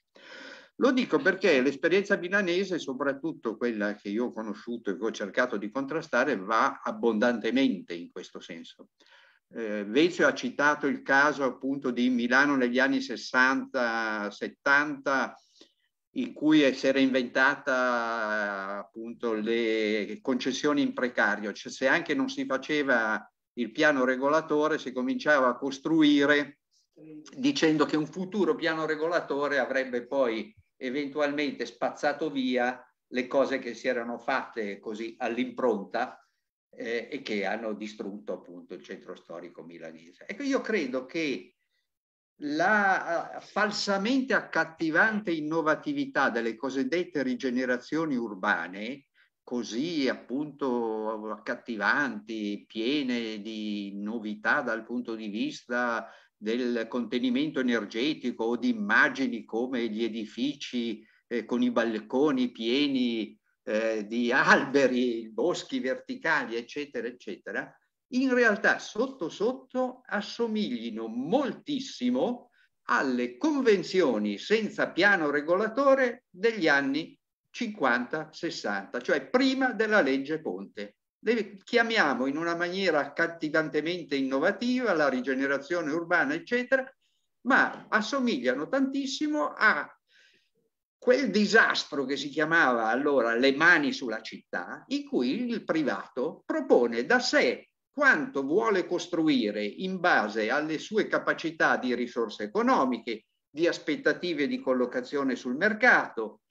Lo dico perché l'esperienza milanese, soprattutto quella che io ho conosciuto e che ho cercato di contrastare, va abbondantemente in questo senso. Eh, Vezio ha citato il caso appunto di Milano negli anni 60-70, in cui si era inventata appunto le concessioni in precario, cioè se anche non si faceva il piano regolatore, si cominciava a costruire dicendo che un futuro piano regolatore avrebbe poi eventualmente spazzato via le cose che si erano fatte così all'impronta eh, e che hanno distrutto appunto il centro storico milanese. Ecco, io credo che la eh, falsamente accattivante innovatività delle cosiddette rigenerazioni urbane, così appunto accattivanti, piene di novità dal punto di vista del contenimento energetico o di immagini come gli edifici eh, con i balconi pieni eh, di alberi, boschi verticali, eccetera, eccetera, in realtà sotto sotto assomiglino moltissimo alle convenzioni senza piano regolatore degli anni 50-60, cioè prima della legge Ponte chiamiamo in una maniera cattivantemente innovativa la rigenerazione urbana, eccetera, ma assomigliano tantissimo a quel disastro che si chiamava allora le mani sulla città, in cui il privato propone da sé quanto vuole costruire in base alle sue capacità di risorse economiche, di aspettative di collocazione sul mercato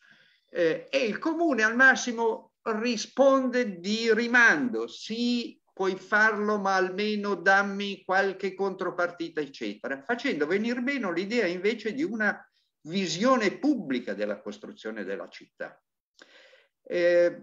eh, e il comune al massimo risponde di rimando, sì, puoi farlo, ma almeno dammi qualche contropartita, eccetera, facendo venir meno l'idea invece di una visione pubblica della costruzione della città. Eh,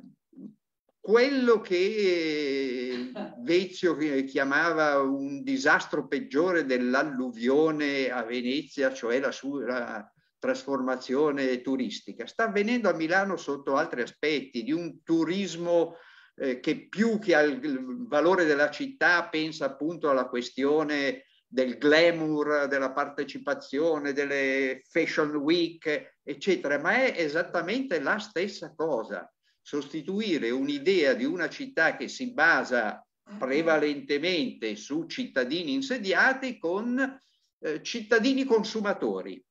quello che Vezio chiamava un disastro peggiore dell'alluvione a Venezia, cioè la, sua, la, trasformazione turistica. Sta avvenendo a Milano sotto altri aspetti, di un turismo eh, che più che al valore della città pensa appunto alla questione del glamour, della partecipazione, delle fashion week, eccetera, ma è esattamente la stessa cosa. Sostituire un'idea di una città che si basa prevalentemente su cittadini insediati con eh, cittadini consumatori.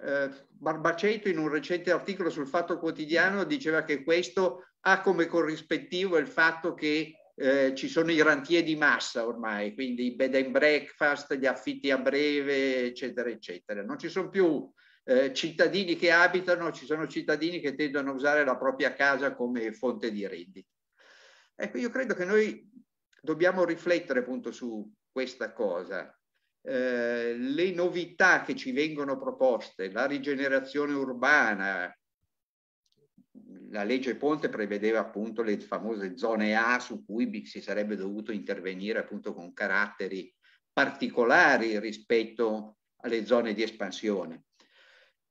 Eh, Barbaceto in un recente articolo sul Fatto Quotidiano diceva che questo ha come corrispettivo il fatto che eh, ci sono i rantier di massa ormai, quindi i bed and breakfast, gli affitti a breve, eccetera, eccetera. Non ci sono più eh, cittadini che abitano, ci sono cittadini che tendono a usare la propria casa come fonte di reddito. Ecco, io credo che noi dobbiamo riflettere appunto su questa cosa. Eh, le novità che ci vengono proposte, la rigenerazione urbana, la legge Ponte prevedeva appunto le famose zone A su cui si sarebbe dovuto intervenire appunto con caratteri particolari rispetto alle zone di espansione.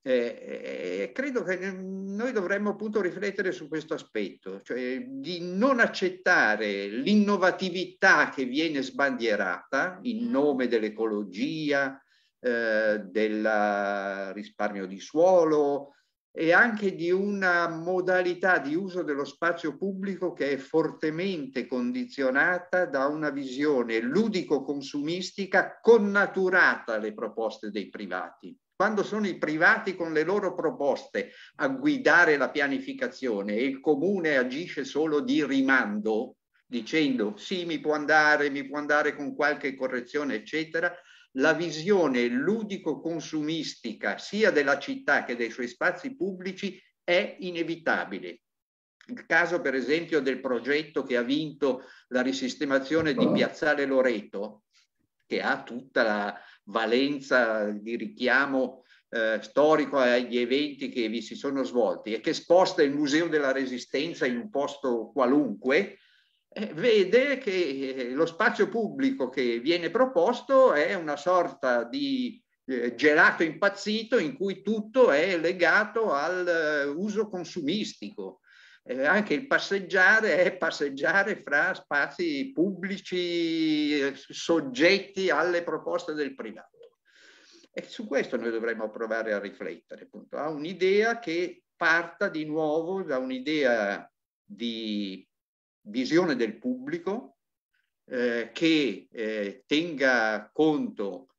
Eh, eh, eh, credo che mm, noi dovremmo appunto riflettere su questo aspetto, cioè di non accettare l'innovatività che viene sbandierata in mm. nome dell'ecologia, eh, del risparmio di suolo e anche di una modalità di uso dello spazio pubblico che è fortemente condizionata da una visione ludico-consumistica connaturata alle proposte dei privati quando sono i privati con le loro proposte a guidare la pianificazione e il comune agisce solo di rimando, dicendo sì mi può andare, mi può andare con qualche correzione, eccetera, la visione ludico-consumistica sia della città che dei suoi spazi pubblici è inevitabile. Il caso per esempio del progetto che ha vinto la risistemazione di ah. Piazzale Loreto, che ha tutta la, valenza di richiamo eh, storico agli eventi che vi si sono svolti e che sposta il Museo della Resistenza in un posto qualunque, eh, vede che eh, lo spazio pubblico che viene proposto è una sorta di eh, gelato impazzito in cui tutto è legato all'uso consumistico eh, anche il passeggiare è passeggiare fra spazi pubblici eh, soggetti alle proposte del privato. E su questo noi dovremmo provare a riflettere, appunto, a un'idea che parta di nuovo da un'idea di visione del pubblico eh, che eh, tenga conto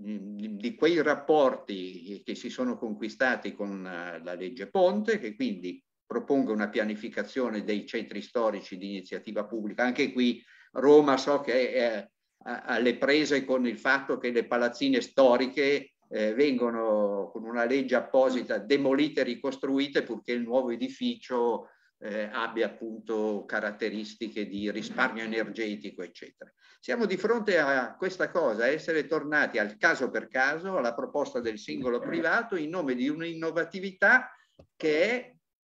mm, di quei rapporti che si sono conquistati con eh, la legge Ponte, che quindi proponga una pianificazione dei centri storici di iniziativa pubblica. Anche qui Roma so che è alle prese con il fatto che le palazzine storiche eh, vengono con una legge apposita demolite e ricostruite purché il nuovo edificio eh, abbia appunto caratteristiche di risparmio energetico, eccetera. Siamo di fronte a questa cosa, a essere tornati al caso per caso, alla proposta del singolo privato in nome di un'innovatività che è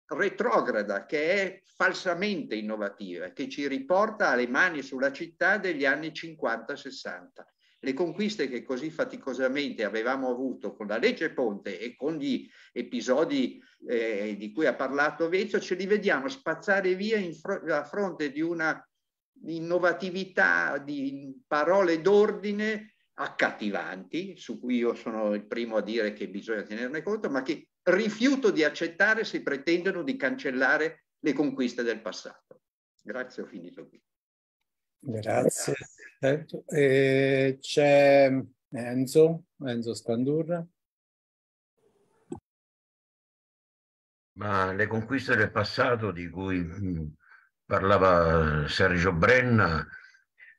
retrograda che è falsamente innovativa, che ci riporta alle mani sulla città degli anni 50-60. Le conquiste che così faticosamente avevamo avuto con la legge Ponte e con gli episodi eh, di cui ha parlato Vezzo, ce li vediamo spazzare via fr a fronte di una innovatività di parole d'ordine accattivanti, su cui io sono il primo a dire che bisogna tenerne conto, ma che rifiuto di accettare se pretendono di cancellare le conquiste del passato. Grazie, ho finito qui. Grazie. Eh, c'è Enzo, Enzo Spandurra. Ma le conquiste del passato di cui mm, parlava Sergio Brenna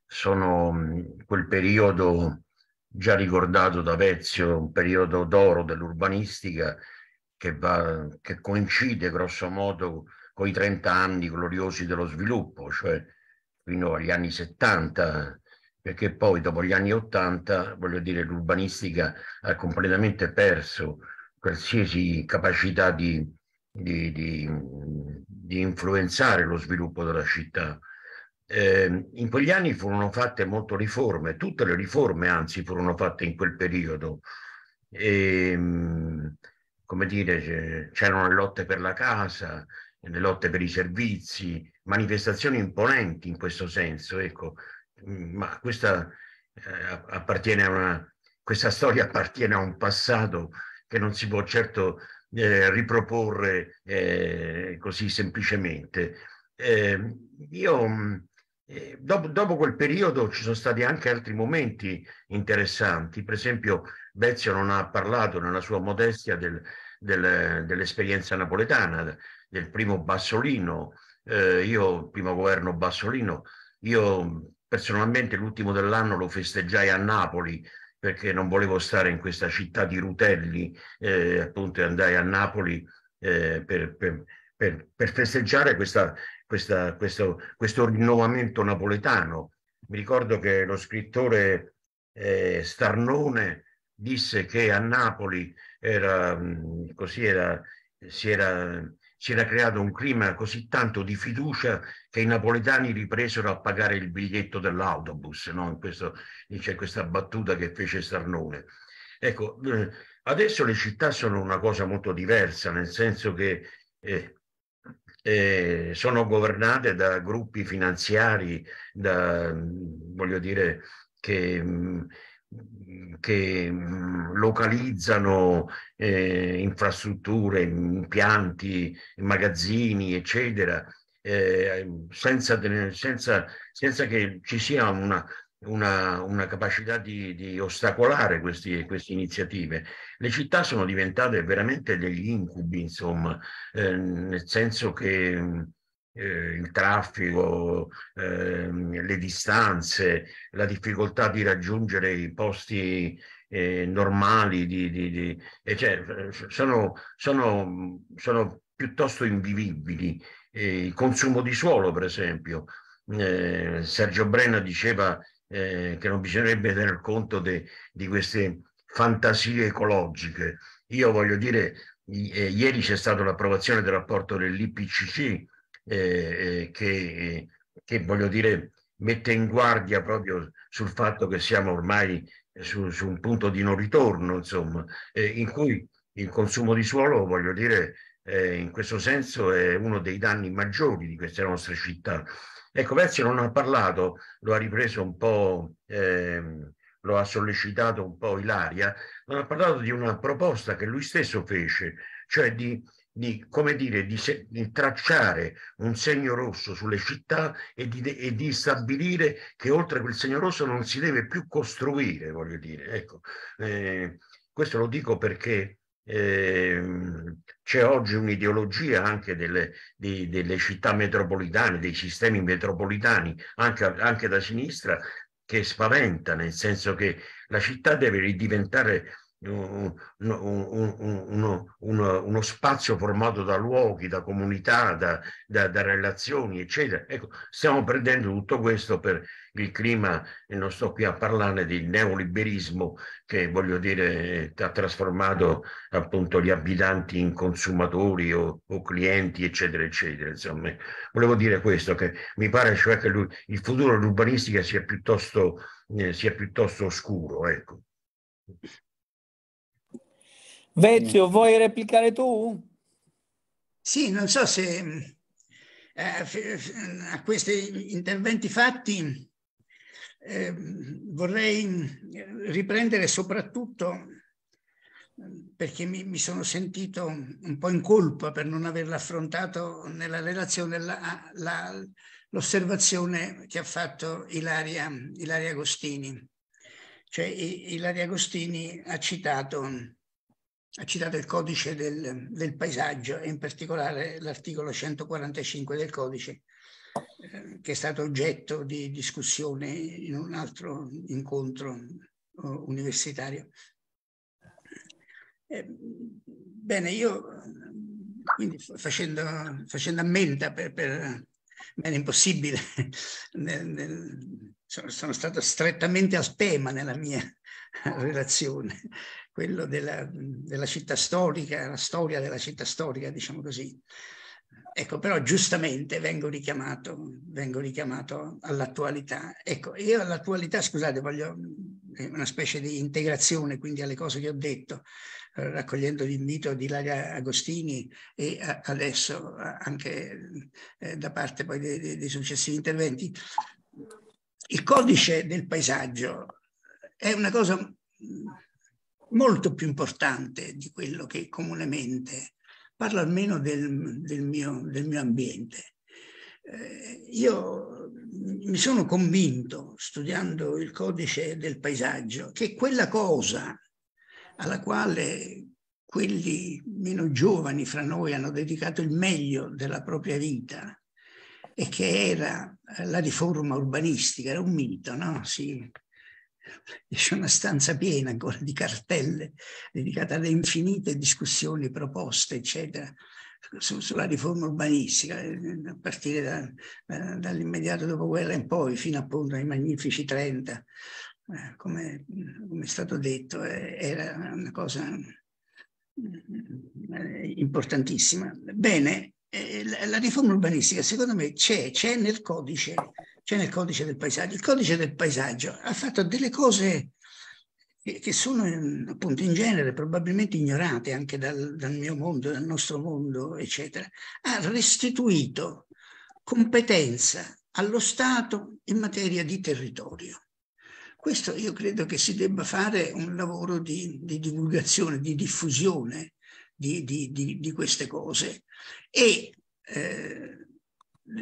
sono mm, quel periodo già ricordato da Vezio, un periodo d'oro dell'urbanistica che, va, che coincide grosso modo con i 30 anni gloriosi dello sviluppo, cioè fino agli anni 70, perché poi dopo gli anni 80, voglio dire, l'urbanistica ha completamente perso qualsiasi capacità di, di, di, di influenzare lo sviluppo della città. Eh, in quegli anni furono fatte molte riforme, tutte le riforme anzi furono fatte in quel periodo. E, ehm, come dire, c'erano le lotte per la casa, le lotte per i servizi, manifestazioni imponenti in questo senso, ecco, mm, ma questa, eh, appartiene a una, questa storia appartiene a un passato che non si può certo eh, riproporre eh, così semplicemente. Ehm, io mm, dopo, dopo, quel periodo ci sono stati anche altri momenti interessanti, per esempio Bezio non ha parlato nella sua modestia del, del, dell'esperienza napoletana, del primo Bassolino, eh, io, primo governo Bassolino, io personalmente l'ultimo dell'anno lo festeggiai a Napoli perché non volevo stare in questa città di Rutelli, eh, appunto andai a Napoli eh, per, per per, per festeggiare questa, questa, questo, questo, rinnovamento napoletano. Mi ricordo che lo scrittore eh, Starnone disse che a Napoli era, così era, si, era, si era creato un clima così tanto di fiducia che i napoletani ripresero a pagare il biglietto dell'autobus. No? Questo, c'è questa battuta che fece Starnone. Ecco, eh, adesso le città sono una cosa molto diversa, nel senso che eh, eh, sono governate da gruppi finanziari, da, voglio dire, che, che localizzano eh, infrastrutture, impianti, magazzini, eccetera, eh, senza, senza, senza, che ci sia una, una, una capacità di, di ostacolare questi, queste iniziative. Le città sono diventate veramente degli incubi, insomma, eh, nel senso che eh, il traffico, eh, le distanze, la difficoltà di raggiungere i posti eh, normali, di, di, di, e cioè, sono, sono, sono piuttosto invivibili. Eh, il consumo di suolo, per esempio. Eh, Sergio Brenna diceva eh, che non bisognerebbe tener conto de, di queste fantasie ecologiche. Io voglio dire, eh, ieri c'è stata l'approvazione del rapporto dell'IPCC eh, eh, che, eh, che, voglio dire, mette in guardia proprio sul fatto che siamo ormai su, su un punto di non ritorno, insomma, in cui il consumo di suolo, voglio dire, in questo senso è uno dei danni maggiori di queste nostre città. Ecco, Versi non ha parlato, lo ha ripreso un po', ehm, lo ha sollecitato un po' Ilaria, non ha parlato di una proposta che lui stesso fece, cioè di, di come dire, di, se, di, tracciare un segno rosso sulle città e di, e di, stabilire che oltre quel segno rosso non si deve più costruire, voglio dire. Ecco, eh, questo lo dico perché eh, c'è oggi un'ideologia anche delle, di, delle, città metropolitane, dei sistemi metropolitani, anche, anche da sinistra, che spaventa, nel senso che la città deve ridiventare un, un, uno, uno, uno, spazio formato da luoghi, da comunità, da, da, da, relazioni, eccetera. Ecco, stiamo perdendo tutto questo per il clima, e non sto qui a parlare del neoliberismo che, voglio dire, ha trasformato appunto gli abitanti in consumatori o, o clienti, eccetera, eccetera. Insomma, volevo dire questo, che mi pare cioè che lui, il futuro dell'urbanistica sia piuttosto, eh, sia piuttosto oscuro, ecco. Vezio, vuoi replicare tu? Sì, non so se mm, eh, mm, a questi interventi fatti eh, vorrei mm, riprendere soprattutto perché mi, mi, sono sentito un po' in colpa per non averla affrontato nella relazione la, la, l'osservazione che ha fatto Ilaria, Ilaria Agostini. Cioè, Ilaria Agostini ha citato ha citato il codice del, del, paesaggio e in particolare l'articolo 145 del codice eh, che è stato oggetto di discussione in un altro incontro eh, universitario. Eh, bene, io quindi facendo, facendo ammenda per, per bene impossibile, *laughs* nel, nel, sono, sono stato strettamente al tema nella mia *laughs* relazione quello della, della città storica, la storia della città storica, diciamo così. Ecco, però giustamente vengo richiamato, vengo richiamato all'attualità. Ecco, io all'attualità, scusate, voglio una specie di integrazione quindi alle cose che ho detto, eh, raccogliendo l'invito di Laria Agostini e eh, adesso eh, anche da parte poi dei, dei successivi interventi. Il codice del paesaggio è una cosa molto più importante di quello che comunemente, parlo almeno del, del, mio, del mio, ambiente. Eh, io mi sono convinto, studiando il codice del paesaggio, che quella cosa alla quale quelli meno giovani fra noi hanno dedicato il meglio della propria vita e che era la riforma urbanistica, era un mito, no? Si c'è una stanza piena ancora di cartelle dedicate alle infinite discussioni, proposte, eccetera, su, sulla riforma urbanistica, eh, a partire da, da, dall'immediato dopoguerra in poi, fino appunto ai magnifici 30, eh, come, come, è stato detto, eh, era una cosa mm, importantissima. Bene, la, la riforma urbanistica secondo me c'è, c'è nel codice cioè nel codice del paesaggio. Il codice del paesaggio ha fatto delle cose che sono mm, appunto in genere probabilmente ignorate anche dal, dal mio mondo, dal nostro mondo, eccetera. Ha restituito competenza allo Stato in materia di territorio. Questo io credo che si debba fare un lavoro di, di divulgazione, di diffusione di, di, di, queste cose. E eh,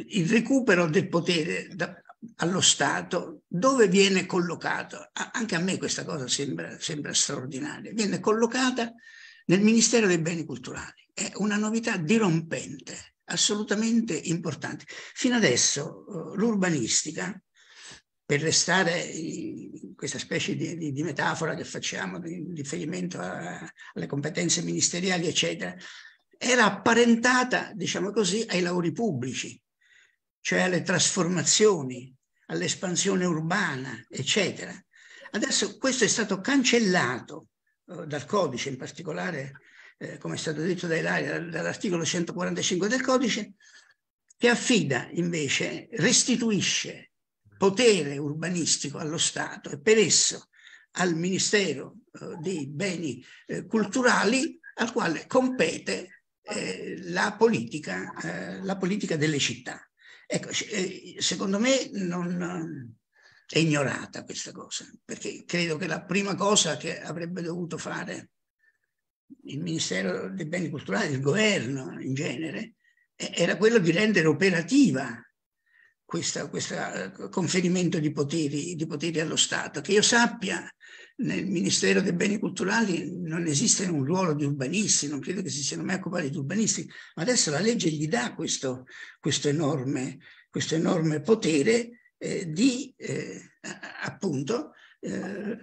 il recupero del potere da, allo Stato, dove viene collocato? Anche a me questa cosa sembra, sembra straordinaria. Viene collocata nel Ministero dei Beni Culturali. È una novità dirompente, assolutamente importante. Fino adesso eh, l'urbanistica, per restare in questa specie di, di, di metafora che facciamo di riferimento a, alle competenze ministeriali, eccetera, era apparentata, diciamo così, ai lavori pubblici, cioè alle trasformazioni, all'espansione urbana, eccetera. Adesso questo è stato cancellato eh, dal codice, in particolare, eh, come è stato detto da Ilaria, dall'articolo 145 del codice, che affida invece, restituisce potere urbanistico allo Stato e per esso al Ministero eh, dei Beni eh, Culturali al quale compete eh, la politica, eh, la politica delle città. Ecco, eh, secondo me non è ignorata questa cosa, perché credo che la prima cosa che avrebbe dovuto fare il Ministero dei Beni Culturali, il governo in genere, era quello di rendere operativa questo eh, conferimento di poteri, di poteri allo Stato. Che io sappia, nel Ministero dei Beni Culturali non esiste un ruolo di urbanisti, non credo che si siano mai occupati di urbanisti, ma adesso la legge gli dà questo, questo, enorme, questo enorme, potere eh, di eh, appunto eh,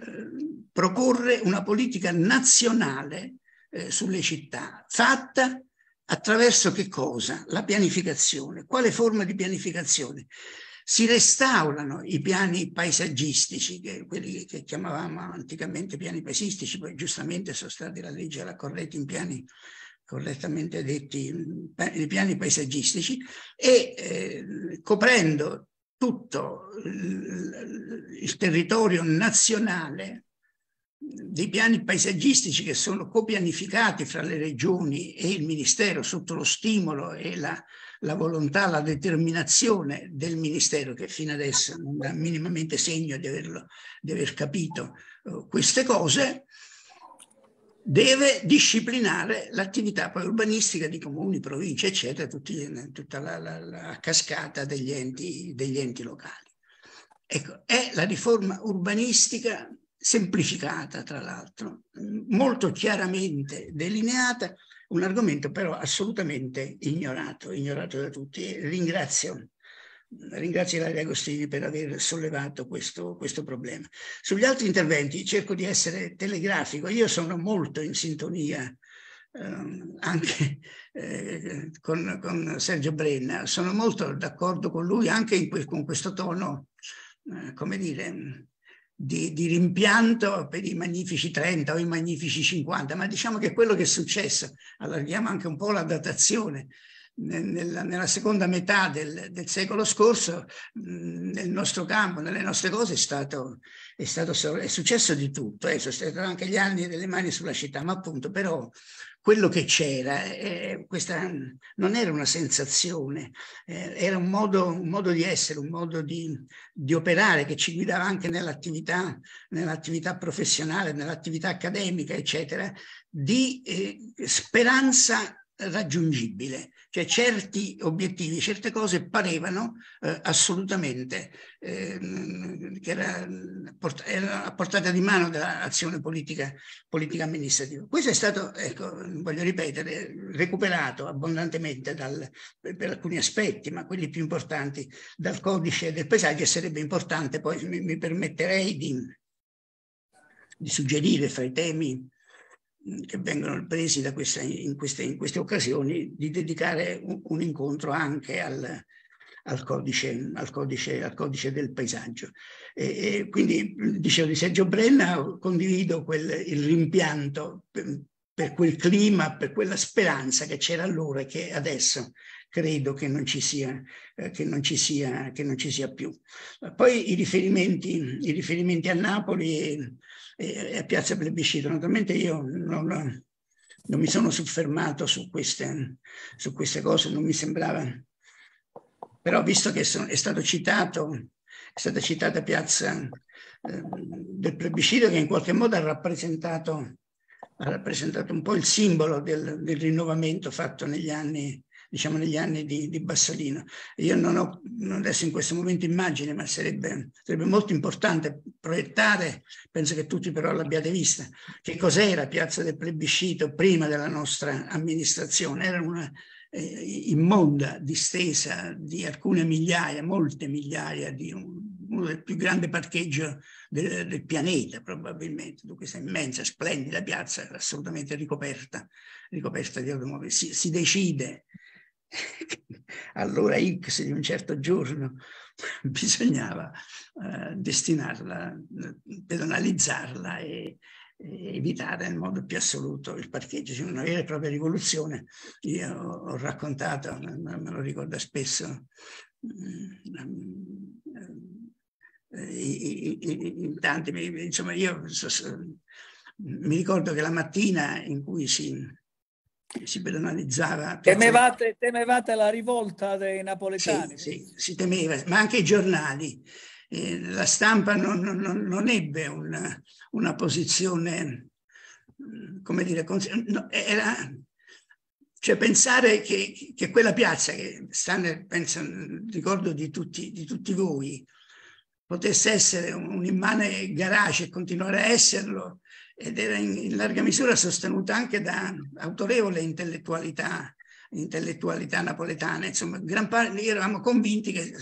proporre una politica nazionale eh, sulle città, fatta attraverso che cosa? La pianificazione. Quale forma di pianificazione? si restaurano i piani paesaggistici, che, quelli che chiamavamo anticamente piani paesistici, poi giustamente sono stati la legge la corretta in piani correttamente detti mm, i piani paesaggistici e eh, coprendo tutto il territorio nazionale dei piani paesaggistici che sono copianificati fra le regioni e il Ministero sotto lo stimolo e la la volontà, la determinazione del Ministero, che fino adesso non dà minimamente segno di, averlo, di aver capito eh, queste cose, deve disciplinare l'attività urbanistica di comuni, province, eccetera, tutti, tutta la, la, la cascata degli enti, degli enti, locali. Ecco, è la riforma urbanistica semplificata, tra l'altro, molto chiaramente delineata, un argomento però assolutamente ignorato, ignorato da tutti. Ringrazio, ringrazio Ilaria Agostini per aver sollevato questo, questo, problema. Sugli altri interventi cerco di essere telegrafico, io sono molto in sintonia ehm, anche eh, con, con, Sergio Brenna, sono molto d'accordo con lui anche que- con questo tono, eh, come dire, di, di, rimpianto per i magnifici 30 o i magnifici 50, ma diciamo che quello che è successo, allarghiamo anche un po' la datazione, nella, nella, seconda metà del, del secolo scorso, nel nostro campo, nelle nostre cose, è, stato, è, stato, è successo di tutto. Eh, sono stati anche gli anni delle mani sulla città, ma appunto, però quello che c'era, eh, questa non era una sensazione, eh, era un modo, un modo, di essere, un modo di, di operare che ci guidava anche nell'attività, nell'attività professionale, nell'attività accademica, eccetera, di eh, speranza raggiungibile. Cioè certi obiettivi, certe cose parevano eh, assolutamente eh, che era, era, a portata di mano dell'azione politica, politica, amministrativa. Questo è stato, ecco, voglio ripetere, recuperato abbondantemente dal, per, per, alcuni aspetti, ma quelli più importanti, dal codice del paesaggio e sarebbe importante, poi mi, mi permetterei di, di suggerire fra i temi che vengono presi da questa, in, queste, in queste occasioni di dedicare un, un incontro anche al, al codice, al, codice, al codice, del paesaggio. E, e quindi dicevo di Sergio Brenna, condivido quel, il rimpianto per, per, quel clima, per quella speranza che c'era allora e che adesso credo che non ci sia, eh, che non ci sia, che non ci sia più. Poi i riferimenti, i riferimenti a Napoli e, e, a Piazza Plebiscito, naturalmente io non, non mi sono soffermato su queste, su queste cose, non mi sembrava, però visto che sono, è stato citato è stata citata piazza eh, del plebiscito che in qualche modo ha rappresentato, ha rappresentato un po' il simbolo del, del rinnovamento fatto negli anni, diciamo negli anni di, di Bassolino. Io non ho non adesso in questo momento immagine, ma sarebbe, sarebbe, molto importante proiettare, penso che tutti però l'abbiate vista, che cos'era Piazza del Plebiscito prima della nostra amministrazione. Era una eh, immonda distesa di alcune migliaia, molte migliaia di un, uno del più grande parcheggio del, del pianeta probabilmente, Dunque, questa immensa, splendida piazza assolutamente ricoperta, ricoperta di automobili. Si, si decide *laughs* allora X di un certo giorno *laughs* bisognava eh, destinarla, pedonalizzarla e, e, evitare nel modo più assoluto il parcheggio. C'è una vera e propria rivoluzione. Io ho raccontato, me lo ricorda spesso, mm, mm, eh, in tanti, insomma io mi ricordo che la mattina in cui si si banalizzava. Temevate, temevate, la rivolta dei napoletani? Sì, sì, si temeva, ma anche i giornali. Eh, la stampa non, non, non ebbe una, una, posizione, mm, come dire, era, cioè pensare che, che quella piazza, che sta nel penso, ricordo di tutti, di tutti voi, potesse essere un, un immane garage e continuare a esserlo, ed era in, in larga misura sostenuta anche da autorevole intellettualità, intellettualità napoletana. Insomma, gran parte, eravamo convinti che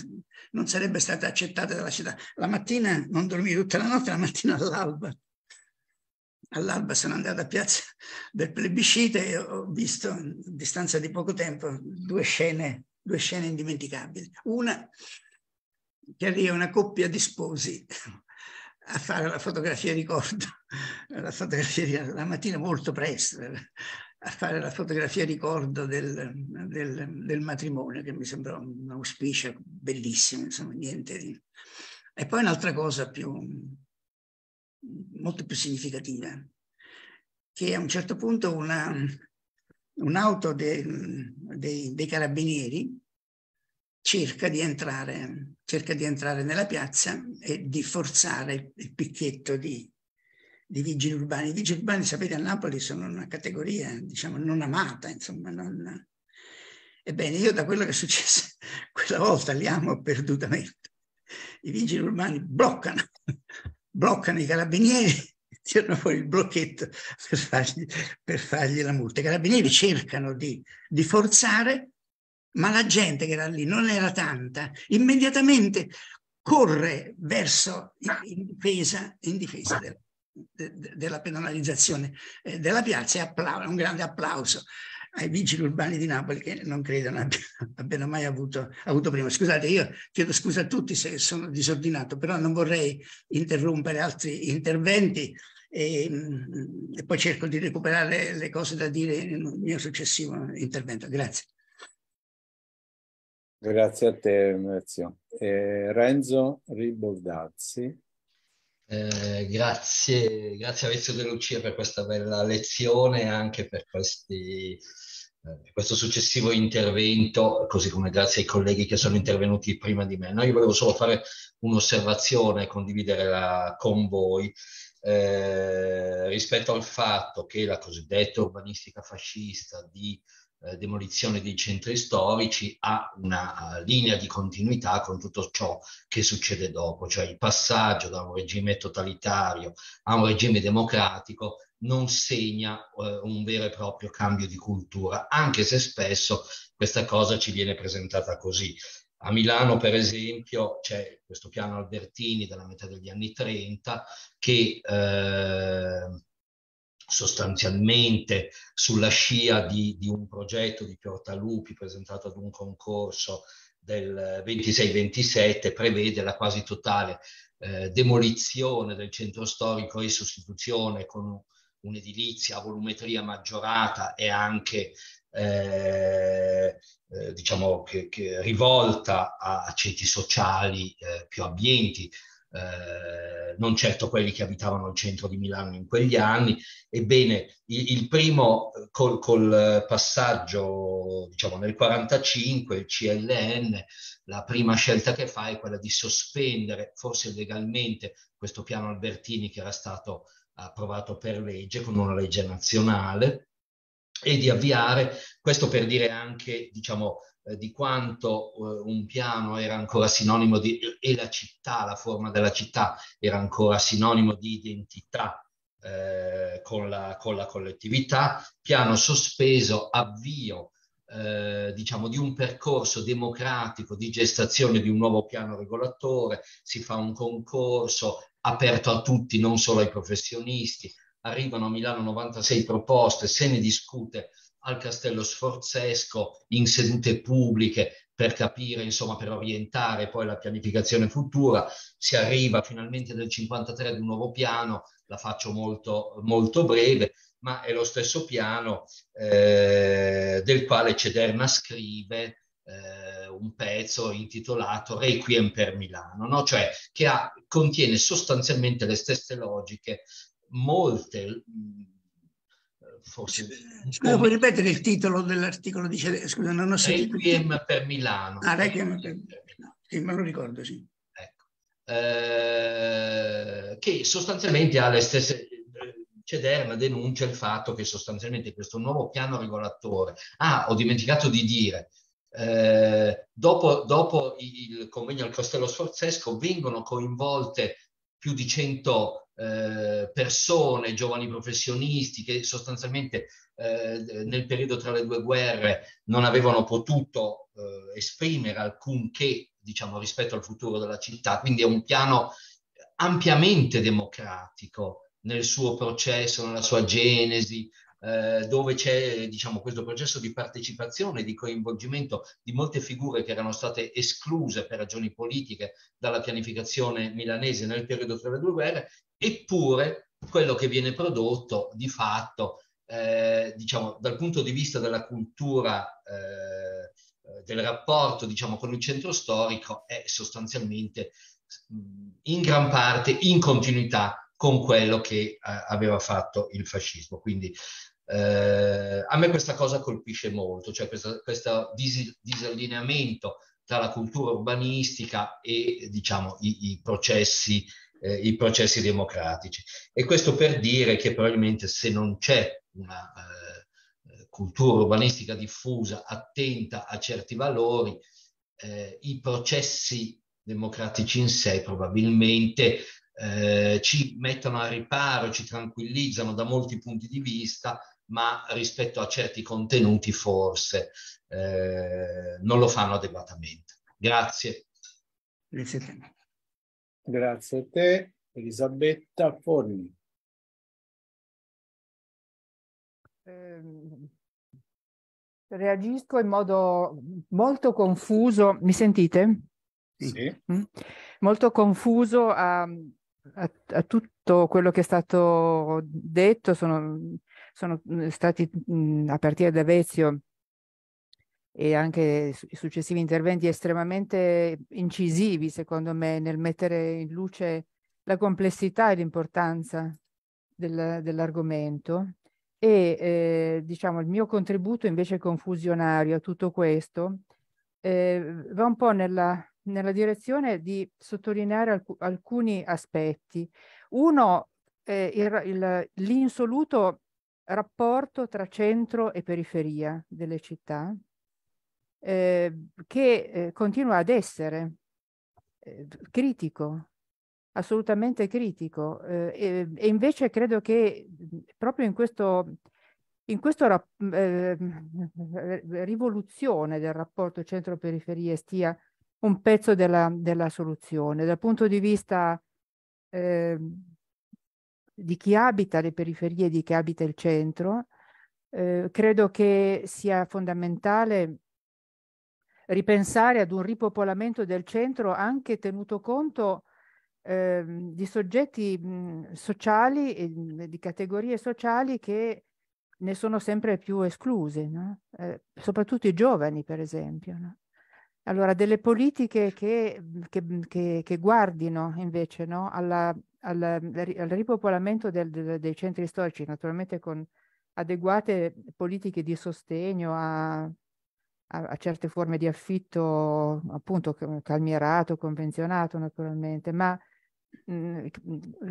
non sarebbe stata accettata dalla città. La mattina non dormii tutta la notte, la mattina all'alba. All'alba sono andato a piazza del plebiscite e ho visto, a distanza di poco tempo, due scene, due scene indimenticabili. Una che arriva una coppia di sposi a fare la fotografia di corto, *laughs* la, fotografia di, la mattina molto presto, a fare la fotografia ricordo del, del, del matrimonio, che mi sembra un auspicio bellissimo, insomma, niente di... E poi un'altra cosa più, molto più significativa, che a un certo punto una, un'auto dei, dei, dei carabinieri cerca di entrare, cerca di entrare nella piazza e di forzare il picchetto di, di vigili urbani. I vigili urbani, sapete, a Napoli sono una categoria, diciamo, non amata, insomma, non... Ebbene, io da quello che è successo *laughs* quella volta li amo perdutamente. I vigili urbani bloccano, *laughs* bloccano i carabinieri, *laughs* tirano fuori il blocchetto per fargli, per fargli la multa. I carabinieri cercano di, di forzare ma la gente che era lì non era tanta, immediatamente corre verso in difesa, in difesa del, de, della penalizzazione eh, della piazza e applaude, un grande applauso ai vigili urbani di Napoli che non credono abbiano, *laughs* abbiano mai avuto, avuto, prima. Scusate, io chiedo scusa a tutti se sono disordinato, però non vorrei interrompere altri interventi e, mm, e poi cerco di recuperare le cose da dire nel mio successivo intervento. Grazie. Grazie a te, Ezio. Eh, Renzo Riboldazzi. Eh, grazie, grazie a Ezio De Lucia per questa bella lezione e anche per questi, eh, questo successivo intervento, così come grazie ai colleghi che sono intervenuti prima di me. No, io volevo solo fare un'osservazione, condividere con voi. Eh, rispetto al fatto che la cosiddetta urbanistica fascista di eh, demolizione dei centri storici ha una eh, linea di continuità con tutto ciò che succede dopo, cioè il passaggio da un regime totalitario a un regime democratico non segna uh, un vero e proprio cambio di cultura, anche se spesso questa cosa ci viene presentata così. A Milano, per esempio, c'è questo piano Albertini della metà degli anni 30 che eh, sostanzialmente sulla scia di, di un progetto di Portalupi presentato ad un concorso del 26-27 prevede la quasi totale eh, demolizione del centro storico e sostituzione con un'edilizia a volumetria maggiorata e anche eh, eh, diciamo che, che rivolta a ceti sociali eh, più abbienti eh, non certo quelli che abitavano il centro di Milano in quegli anni. Ebbene, il, il primo eh, col, col, passaggio, diciamo, nel 1945, il CLN, la prima scelta che fa è quella di sospendere, forse legalmente, questo piano Albertini che era stato approvato per legge, con una legge nazionale, e di avviare, questo per dire anche, diciamo, eh, di quanto eh, un piano era ancora sinonimo di, e la città, la forma della città era ancora sinonimo di identità eh, con la, con, la, collettività, piano sospeso, avvio eh, diciamo di un percorso democratico di gestazione di un nuovo piano regolatore, si fa un concorso aperto a tutti, non solo ai professionisti, arrivano a Milano 96 proposte, se ne discute al Castello Sforzesco in sedute pubbliche per capire, insomma, per orientare poi la pianificazione futura. Si arriva finalmente nel 53 ad un nuovo piano, la faccio molto, molto breve, ma è lo stesso piano eh, del quale Cederna scrive eh, un pezzo intitolato Requiem per Milano, no? cioè che ha, contiene sostanzialmente le stesse logiche, molte forse... Scusa, eh, puoi ripetere il titolo dell'articolo? Dice, scusa, non ho sentito. Requiem per Milano. Ah, Requiem per Milano. Sì, me lo ricordo, sì. Ecco. Eh, che sostanzialmente ha le stesse... Cederna denuncia il fatto che sostanzialmente questo nuovo piano regolatore... Ah, ho dimenticato di dire... Eh, dopo, dopo il convegno al Costello Sforzesco vengono coinvolte più di 100 eh, persone, giovani professionisti che sostanzialmente eh, nel periodo tra le due guerre non avevano potuto eh, esprimere alcunché diciamo, rispetto al futuro della città. Quindi è un piano ampiamente democratico nel suo processo, nella sua genesi, eh, dove c'è diciamo, questo processo di partecipazione, di coinvolgimento di molte figure che erano state escluse per ragioni politiche dalla pianificazione milanese nel periodo tra le due guerre, eppure quello che viene prodotto di fatto, eh, diciamo, dal punto di vista della cultura eh, del rapporto diciamo, con il centro storico è sostanzialmente in gran parte in continuità con quello che eh, aveva fatto il fascismo. Quindi eh, a me questa cosa colpisce molto, cioè questo dis- disallineamento tra la cultura urbanistica e diciamo, i, i, processi, eh, i, processi, democratici. E questo per dire che probabilmente se non c'è una eh, cultura urbanistica diffusa, attenta a certi valori, eh, i processi democratici in sé probabilmente eh, ci mettono a riparo, ci tranquillizzano da molti punti di vista, ma rispetto a certi contenuti forse eh, non lo fanno adeguatamente. Grazie. Grazie. Grazie a te, Elisabetta Forni. Ehm, reagisco in modo molto confuso. Mi sentite? Sì. Mm. Molto confuso a, a, a tutto quello che è stato detto. Sono sono mhmm, stati mh, mhmm, a partire da Vezio e anche i successivi interventi estremamente incisivi, secondo me, nel mettere in luce la complessità e l'importanza del, dell'argomento. E eh, diciamo il mio contributo invece confusionario a tutto questo eh, va un po' nella, nella direzione di sottolineare alc alcuni aspetti. Uno, eh, l'insoluto rapporto tra centro e periferia delle città eh, che eh, continua ad essere eh, critico, assolutamente critico. Eh, e, e, invece credo che mm, proprio in questo in questa ehm, rivoluzione del rapporto centro-periferia stia un pezzo della, della, soluzione dal punto di vista ehm, di chi abita le periferie, di chi abita il centro, eh, credo che sia fondamentale ripensare ad un ripopolamento del centro anche tenuto conto eh, di soggetti mh, sociali e mh, di categorie sociali che ne sono sempre più escluse, no? eh, soprattutto i giovani per esempio. No? Allora, delle politiche che, che, che, che guardino invece no? alla al, mhmm, al ripopolamento del, del, dei centri storici, naturalmente con adeguate politiche di sostegno a, a, a certe forme di affitto, appunto calmierato, convenzionato naturalmente, ma mh, mhmm,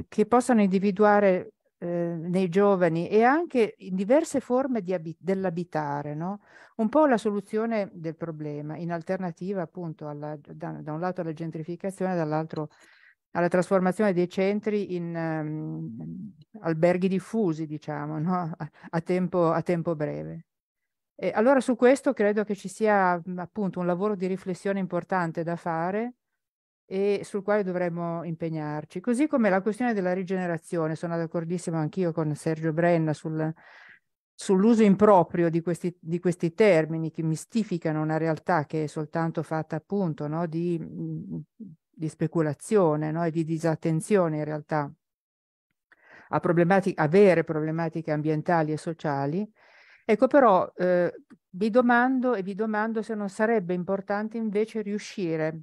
che possano individuare ehm, nei giovani e anche in diverse forme di dell'abitare, no? un po' la soluzione del problema, in alternativa appunto alla, da, da, un lato alla gentrificazione, dall'altro alla trasformazione dei centri in um, alberghi diffusi, diciamo, no? a, a, tempo, a, tempo, breve. E allora su questo credo che ci sia appunto un lavoro di riflessione importante da fare e sul quale dovremmo impegnarci. Così come la questione della rigenerazione, sono d'accordissimo anch'io con Sergio Brenna sul, sull'uso improprio di questi, di questi, termini che mistificano una realtà che è soltanto fatta appunto no? di di speculazione no? e di disattenzione in realtà a, problematic- a vere problematiche ambientali e sociali. Ecco però eh, vi domando e vi domando se non sarebbe importante invece riuscire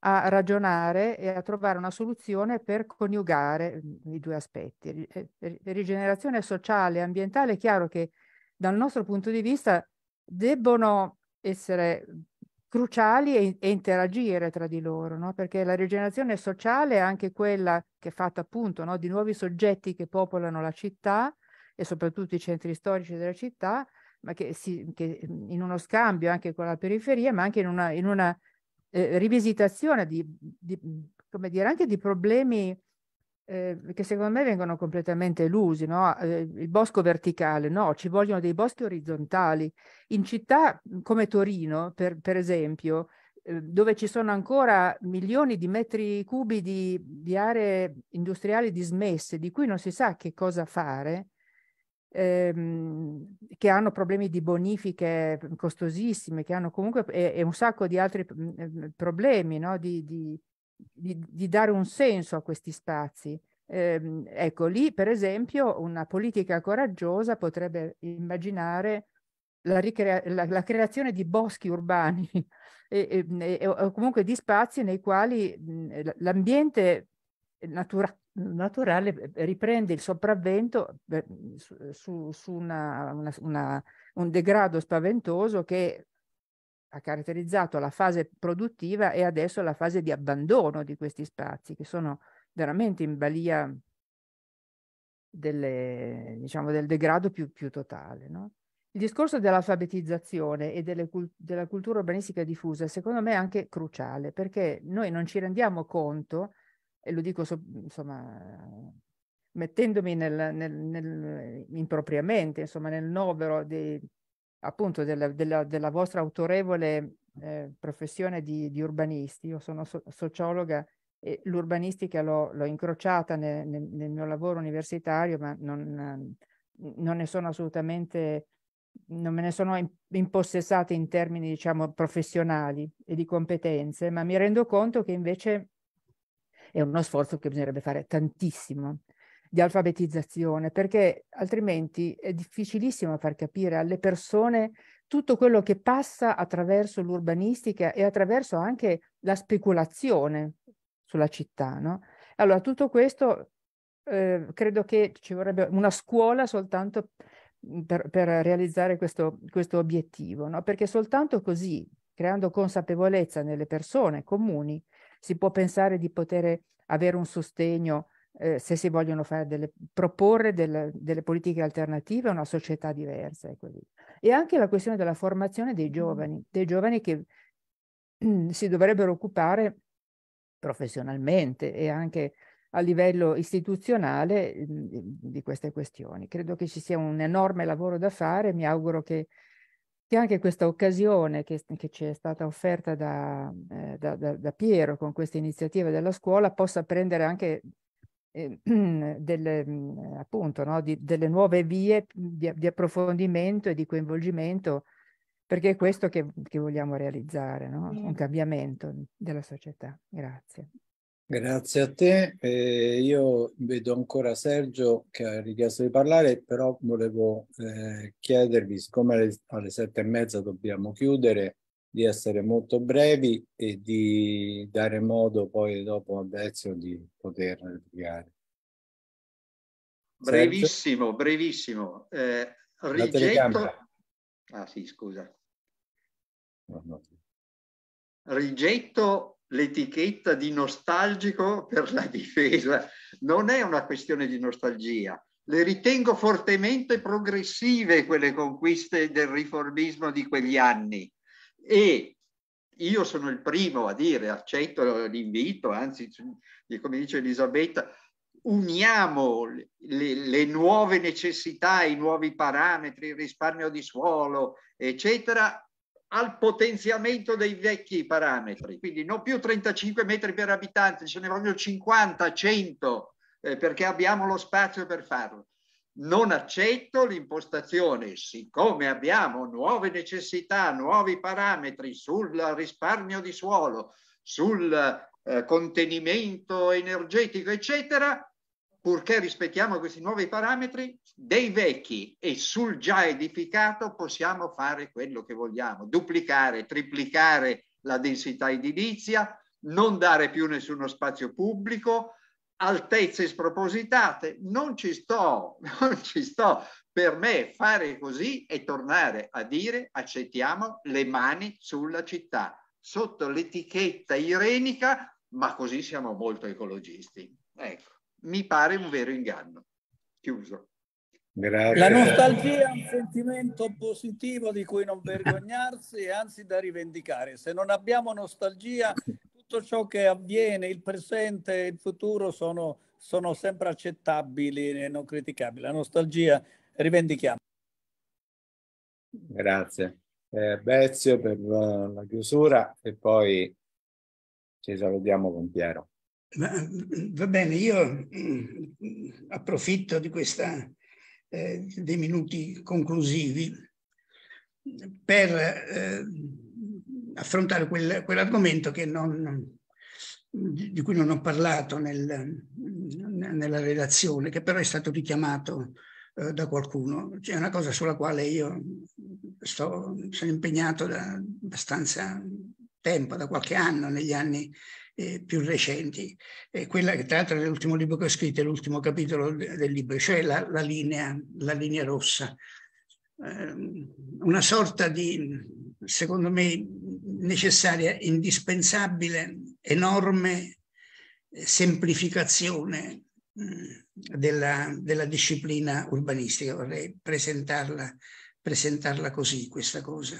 a ragionare e a trovare una soluzione per coniugare mm, i due aspetti. Eh, rigenerazione sociale e ambientale è chiaro che dal nostro punto di vista debbono essere cruciali e, e interagire tra di loro, no? perché la rigenerazione sociale è anche quella che è fatta appunto no? di nuovi soggetti che popolano la città e soprattutto i centri storici della città, ma che, si, che in uno scambio anche con la periferia, ma anche in una, in una eh, rivisitazione di, di, come dire, anche di problemi Ehm, che secondo me vengono completamente elusi, no? eh, il bosco verticale, no, ci vogliono dei boschi orizzontali. In città mhmm, come Torino, per, per esempio, eh, dove ci sono ancora milioni di metri cubi di, di, aree industriali dismesse, di cui non si sa che cosa fare, ehm, che hanno problemi di bonifiche mhmm, costosissime, che hanno comunque e, e un sacco di altri mhmm, problemi no? di, di di, di dare un senso a questi spazi. Eh, ecco, lì per esempio una politica coraggiosa potrebbe immaginare la, ricrea- la, la creazione di boschi urbani *laughs* e, e, e, o comunque di spazi nei quali mh, mhmm, l'ambiente natura- naturale eh, riprende il sopravvento su, su una, una, una, un degrado spaventoso che ha caratterizzato la fase produttiva e adesso la fase di abbandono di questi spazi che sono veramente in balia delle, diciamo, del degrado più, più totale. No? Il discorso dell'alfabetizzazione e cult della cultura urbanistica diffusa secondo me è anche cruciale perché noi non ci rendiamo conto, e lo dico so insomma mettendomi nel, nel, nel, impropriamente insomma, nel novero dei appunto della, della, della vostra autorevole eh, professione di, di, urbanisti, io sono so- sociologa e l'urbanistica l'ho, l'ho incrociata ne, ne, nel mio lavoro universitario, ma non, non, ne sono assolutamente, non me ne sono impossessata in termini diciamo professionali e di competenze, ma mi rendo conto che invece è uno sforzo che bisognerebbe fare tantissimo di alfabetizzazione, perché altrimenti è difficilissimo far capire alle persone tutto quello che passa attraverso l'urbanistica e attraverso anche la speculazione sulla città. No? Allora, tutto questo eh, credo che ci vorrebbe una scuola soltanto per, per realizzare questo, questo obiettivo, no? perché soltanto così, creando consapevolezza nelle persone comuni, si può pensare di poter avere un sostegno eh, se si vogliono delle, proporre delle, delle, politiche alternative a una società diversa. E, così. e anche la questione della formazione dei mm-hmm. giovani, dei giovani che mm, si dovrebbero occupare professionalmente e anche a livello istituzionale mm, di queste questioni. Credo che ci sia un enorme lavoro da fare, mi auguro che, che anche questa occasione che, che, ci è stata offerta da, eh, da, da, da Piero con questa iniziativa della scuola possa prendere anche eh, *clears throat* delle, mhmm, appunto, no? di, delle nuove vie di, di, approfondimento e di coinvolgimento, perché è questo che, che vogliamo realizzare, no? un cambiamento della società. Grazie. Grazie a te. Eh, io vedo ancora Sergio che ha richiesto di parlare, però volevo eh, chiedervi, siccome alle, alle sette e mezza dobbiamo chiudere, di essere molto brevi e di dare modo poi dopo a Dezio di poter replicare. Brevissimo, Sergio? brevissimo. Eh, rigetto... Ah sì, scusa. No, no. Rigetto l'etichetta di nostalgico per la difesa. Non è una questione di nostalgia. Le ritengo fortemente progressive quelle conquiste del riformismo di quegli anni e io sono il primo a dire, accetto l'invito, anzi, come dice Elisabetta, uniamo le, le, nuove necessità, i nuovi parametri, il risparmio di suolo, eccetera, al potenziamento dei vecchi parametri. Quindi non più 35 metri per abitante, ce ne vogliono 50, 100, eh, perché abbiamo lo spazio per farlo non accetto l'impostazione, siccome abbiamo nuove necessità, nuovi parametri sul risparmio di suolo, sul eh, contenimento energetico, eccetera, purché rispettiamo questi nuovi parametri, dei vecchi e sul già edificato possiamo fare quello che vogliamo, duplicare, triplicare la densità edilizia, non dare più nessuno spazio pubblico, altezze spropositate, non ci sto, *laughs* non ci sto. Per me fare così è tornare a dire accettiamo le mani sulla città, sotto l'etichetta irenica, ma così siamo molto ecologisti. Ecco, mi pare un vero inganno. Chiuso. Grazie. La nostalgia è un sentimento positivo di cui non vergognarsi e anzi da rivendicare. Se non abbiamo nostalgia tutto ciò che avviene, il presente e il futuro sono, sono sempre accettabili e non criticabili. La nostalgia rivendichiamo. Grazie. Eh, Bezio per uh, la chiusura e poi ci salutiamo con Piero. Va, va bene, io mm, approfitto di questi eh, minuti conclusivi per eh, affrontare quel, quell'argomento non, di cui non ho parlato nel, nella relazione, che però è stato richiamato eh, da qualcuno. È una cosa sulla quale io sto, sono impegnato da abbastanza tempo, da qualche anno, negli anni eh, più recenti. E quella che tra l'altro è l'ultimo libro che ho scritto, è l'ultimo capitolo del libro, cioè la, la, linea, la linea rossa. Ehm, una sorta di, secondo me, necessaria, indispensabile, enorme eh, semplificazione mm, della, della, disciplina urbanistica, vorrei presentarla, presentarla così, questa cosa,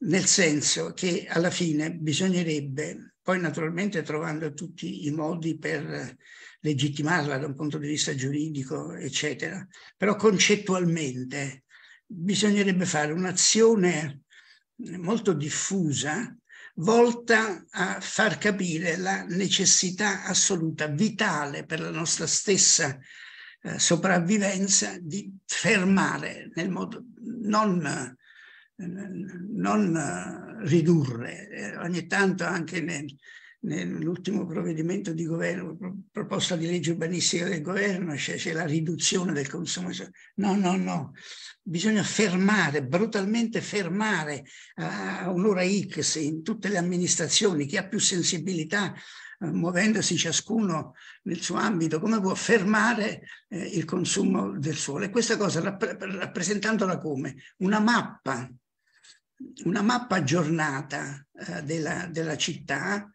nel senso che alla fine bisognerebbe, poi naturalmente trovando tutti i modi per legittimarla da un punto di vista giuridico, eccetera, però concettualmente bisognerebbe fare un'azione molto diffusa volta a far capire la necessità assoluta, vitale per la nostra stessa eh, sopravvivenza di fermare nel modo non, non ridurre. Eh, ogni tanto anche nel, nell'ultimo provvedimento di governo, proposta di legge urbanistica del governo, c'è, c'è la riduzione del consumo. No, no, no, bisogna fermare, brutalmente fermare a un'ora X in tutte le amministrazioni, chi ha più sensibilità eh, muovendosi ciascuno nel suo ambito, come può fermare eh, il consumo del suolo. E questa cosa rapp- rappresentandola come una mappa, una mappa aggiornata eh, della, della, città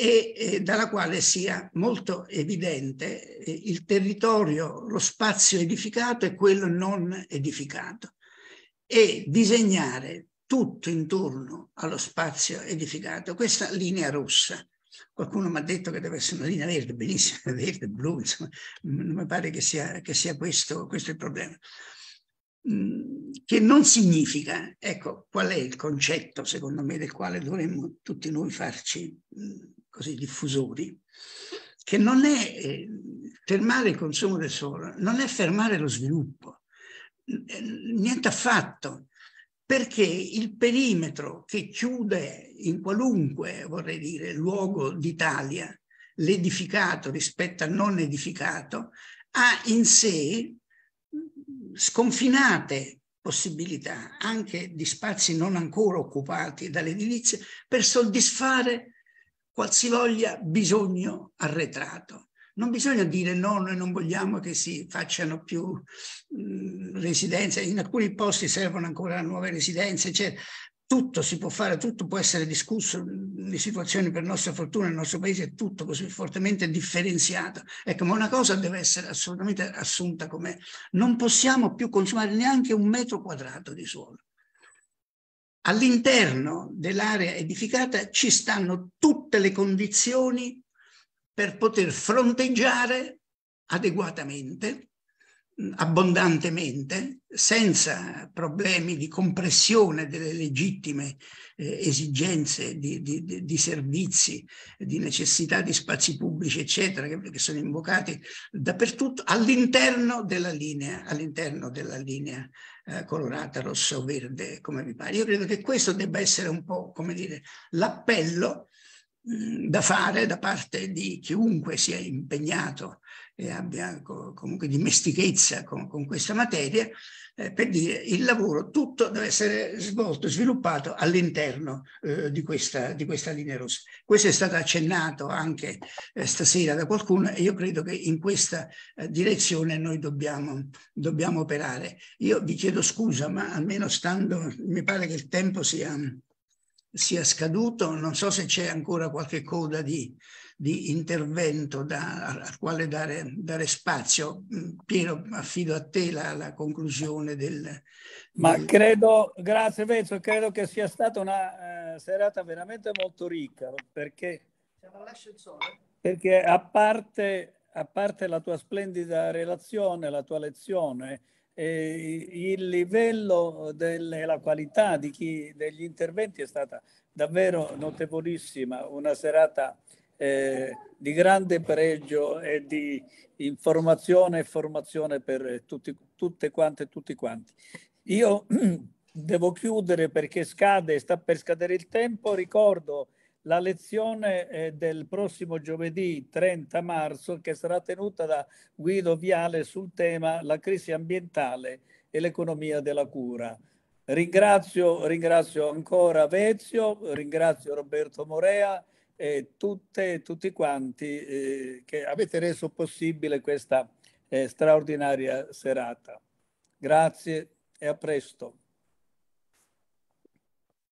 e, dalla quale sia molto evidente eh, il territorio, lo spazio edificato e quello non edificato e disegnare tutto intorno allo spazio edificato, questa linea rossa. Qualcuno mi ha detto che deve essere una linea verde, benissimo, *laughs* verde, blu, insomma, mm, non mi pare che sia, che sia questo, questo, il problema. Mm, che non significa, ecco, qual è il concetto secondo me del quale dovremmo tutti noi farci mm, così diffusori, che non è eh, fermare il consumo del suolo, non è fermare lo sviluppo, eh, niente affatto, perché il perimetro che chiude in qualunque, vorrei dire, luogo d'Italia, l'edificato rispetto al non edificato, ha in sé sconfinate possibilità anche di spazi non ancora occupati dall'edilizia per soddisfare qualsivoglia bisogno arretrato. Non bisogna dire no, noi non vogliamo che si facciano più mh, mm, residenze, in alcuni posti servono ancora nuove residenze, cioè, tutto si può fare, tutto può essere discusso, mm, le situazioni per nostra fortuna nel nostro paese è tutto così fortemente differenziato. Ecco, ma una cosa deve essere assolutamente assunta come non possiamo più consumare neanche un metro quadrato di suolo. All'interno dell'area edificata ci stanno tutte le condizioni per poter fronteggiare adeguatamente, abbondantemente, senza problemi di compressione delle legittime eh, esigenze di, di, di, servizi, di necessità di spazi pubblici, eccetera, che, che sono invocati dappertutto, all'interno della linea, all'interno della linea eh, colorata rosso-verde, come vi pare. Io credo che questo debba essere un po', come dire, l'appello mm, da fare da parte di chiunque sia impegnato e abbia comunque dimestichezza con, con questa materia, eh, per dire il lavoro tutto deve essere svolto, sviluppato all'interno eh, di, questa, di, questa, linea rossa. Questo è stato accennato anche eh, stasera da qualcuno e io credo che in questa eh, direzione noi dobbiamo, dobbiamo operare. Io vi chiedo scusa, ma almeno stando, mi pare che il tempo sia sia scaduto, non so se c'è ancora qualche coda di, di intervento da, al quale dare, dare, spazio. Mm, Piero, affido a te la, la conclusione del, del... Ma credo, grazie Enzo, credo che sia stata una eh, serata veramente molto ricca perché... Perché a parte, a parte la tua splendida relazione, la tua lezione, il livello e la qualità chi, degli interventi è stata davvero notevolissima, una serata eh, di grande pregio e di informazione e formazione per tutti, tutte quante e tutti quanti. Io *clears throat* devo chiudere perché scade, sta per scadere il tempo, ricordo la lezione eh, del prossimo giovedì 30 marzo che sarà tenuta da Guido Viale sul tema la crisi ambientale e l'economia della cura. Ringrazio, ringrazio ancora Vezio, ringrazio Roberto Morea, e tutte, tutti quanti eh, che avete reso possibile questa eh, straordinaria serata. Grazie e a presto.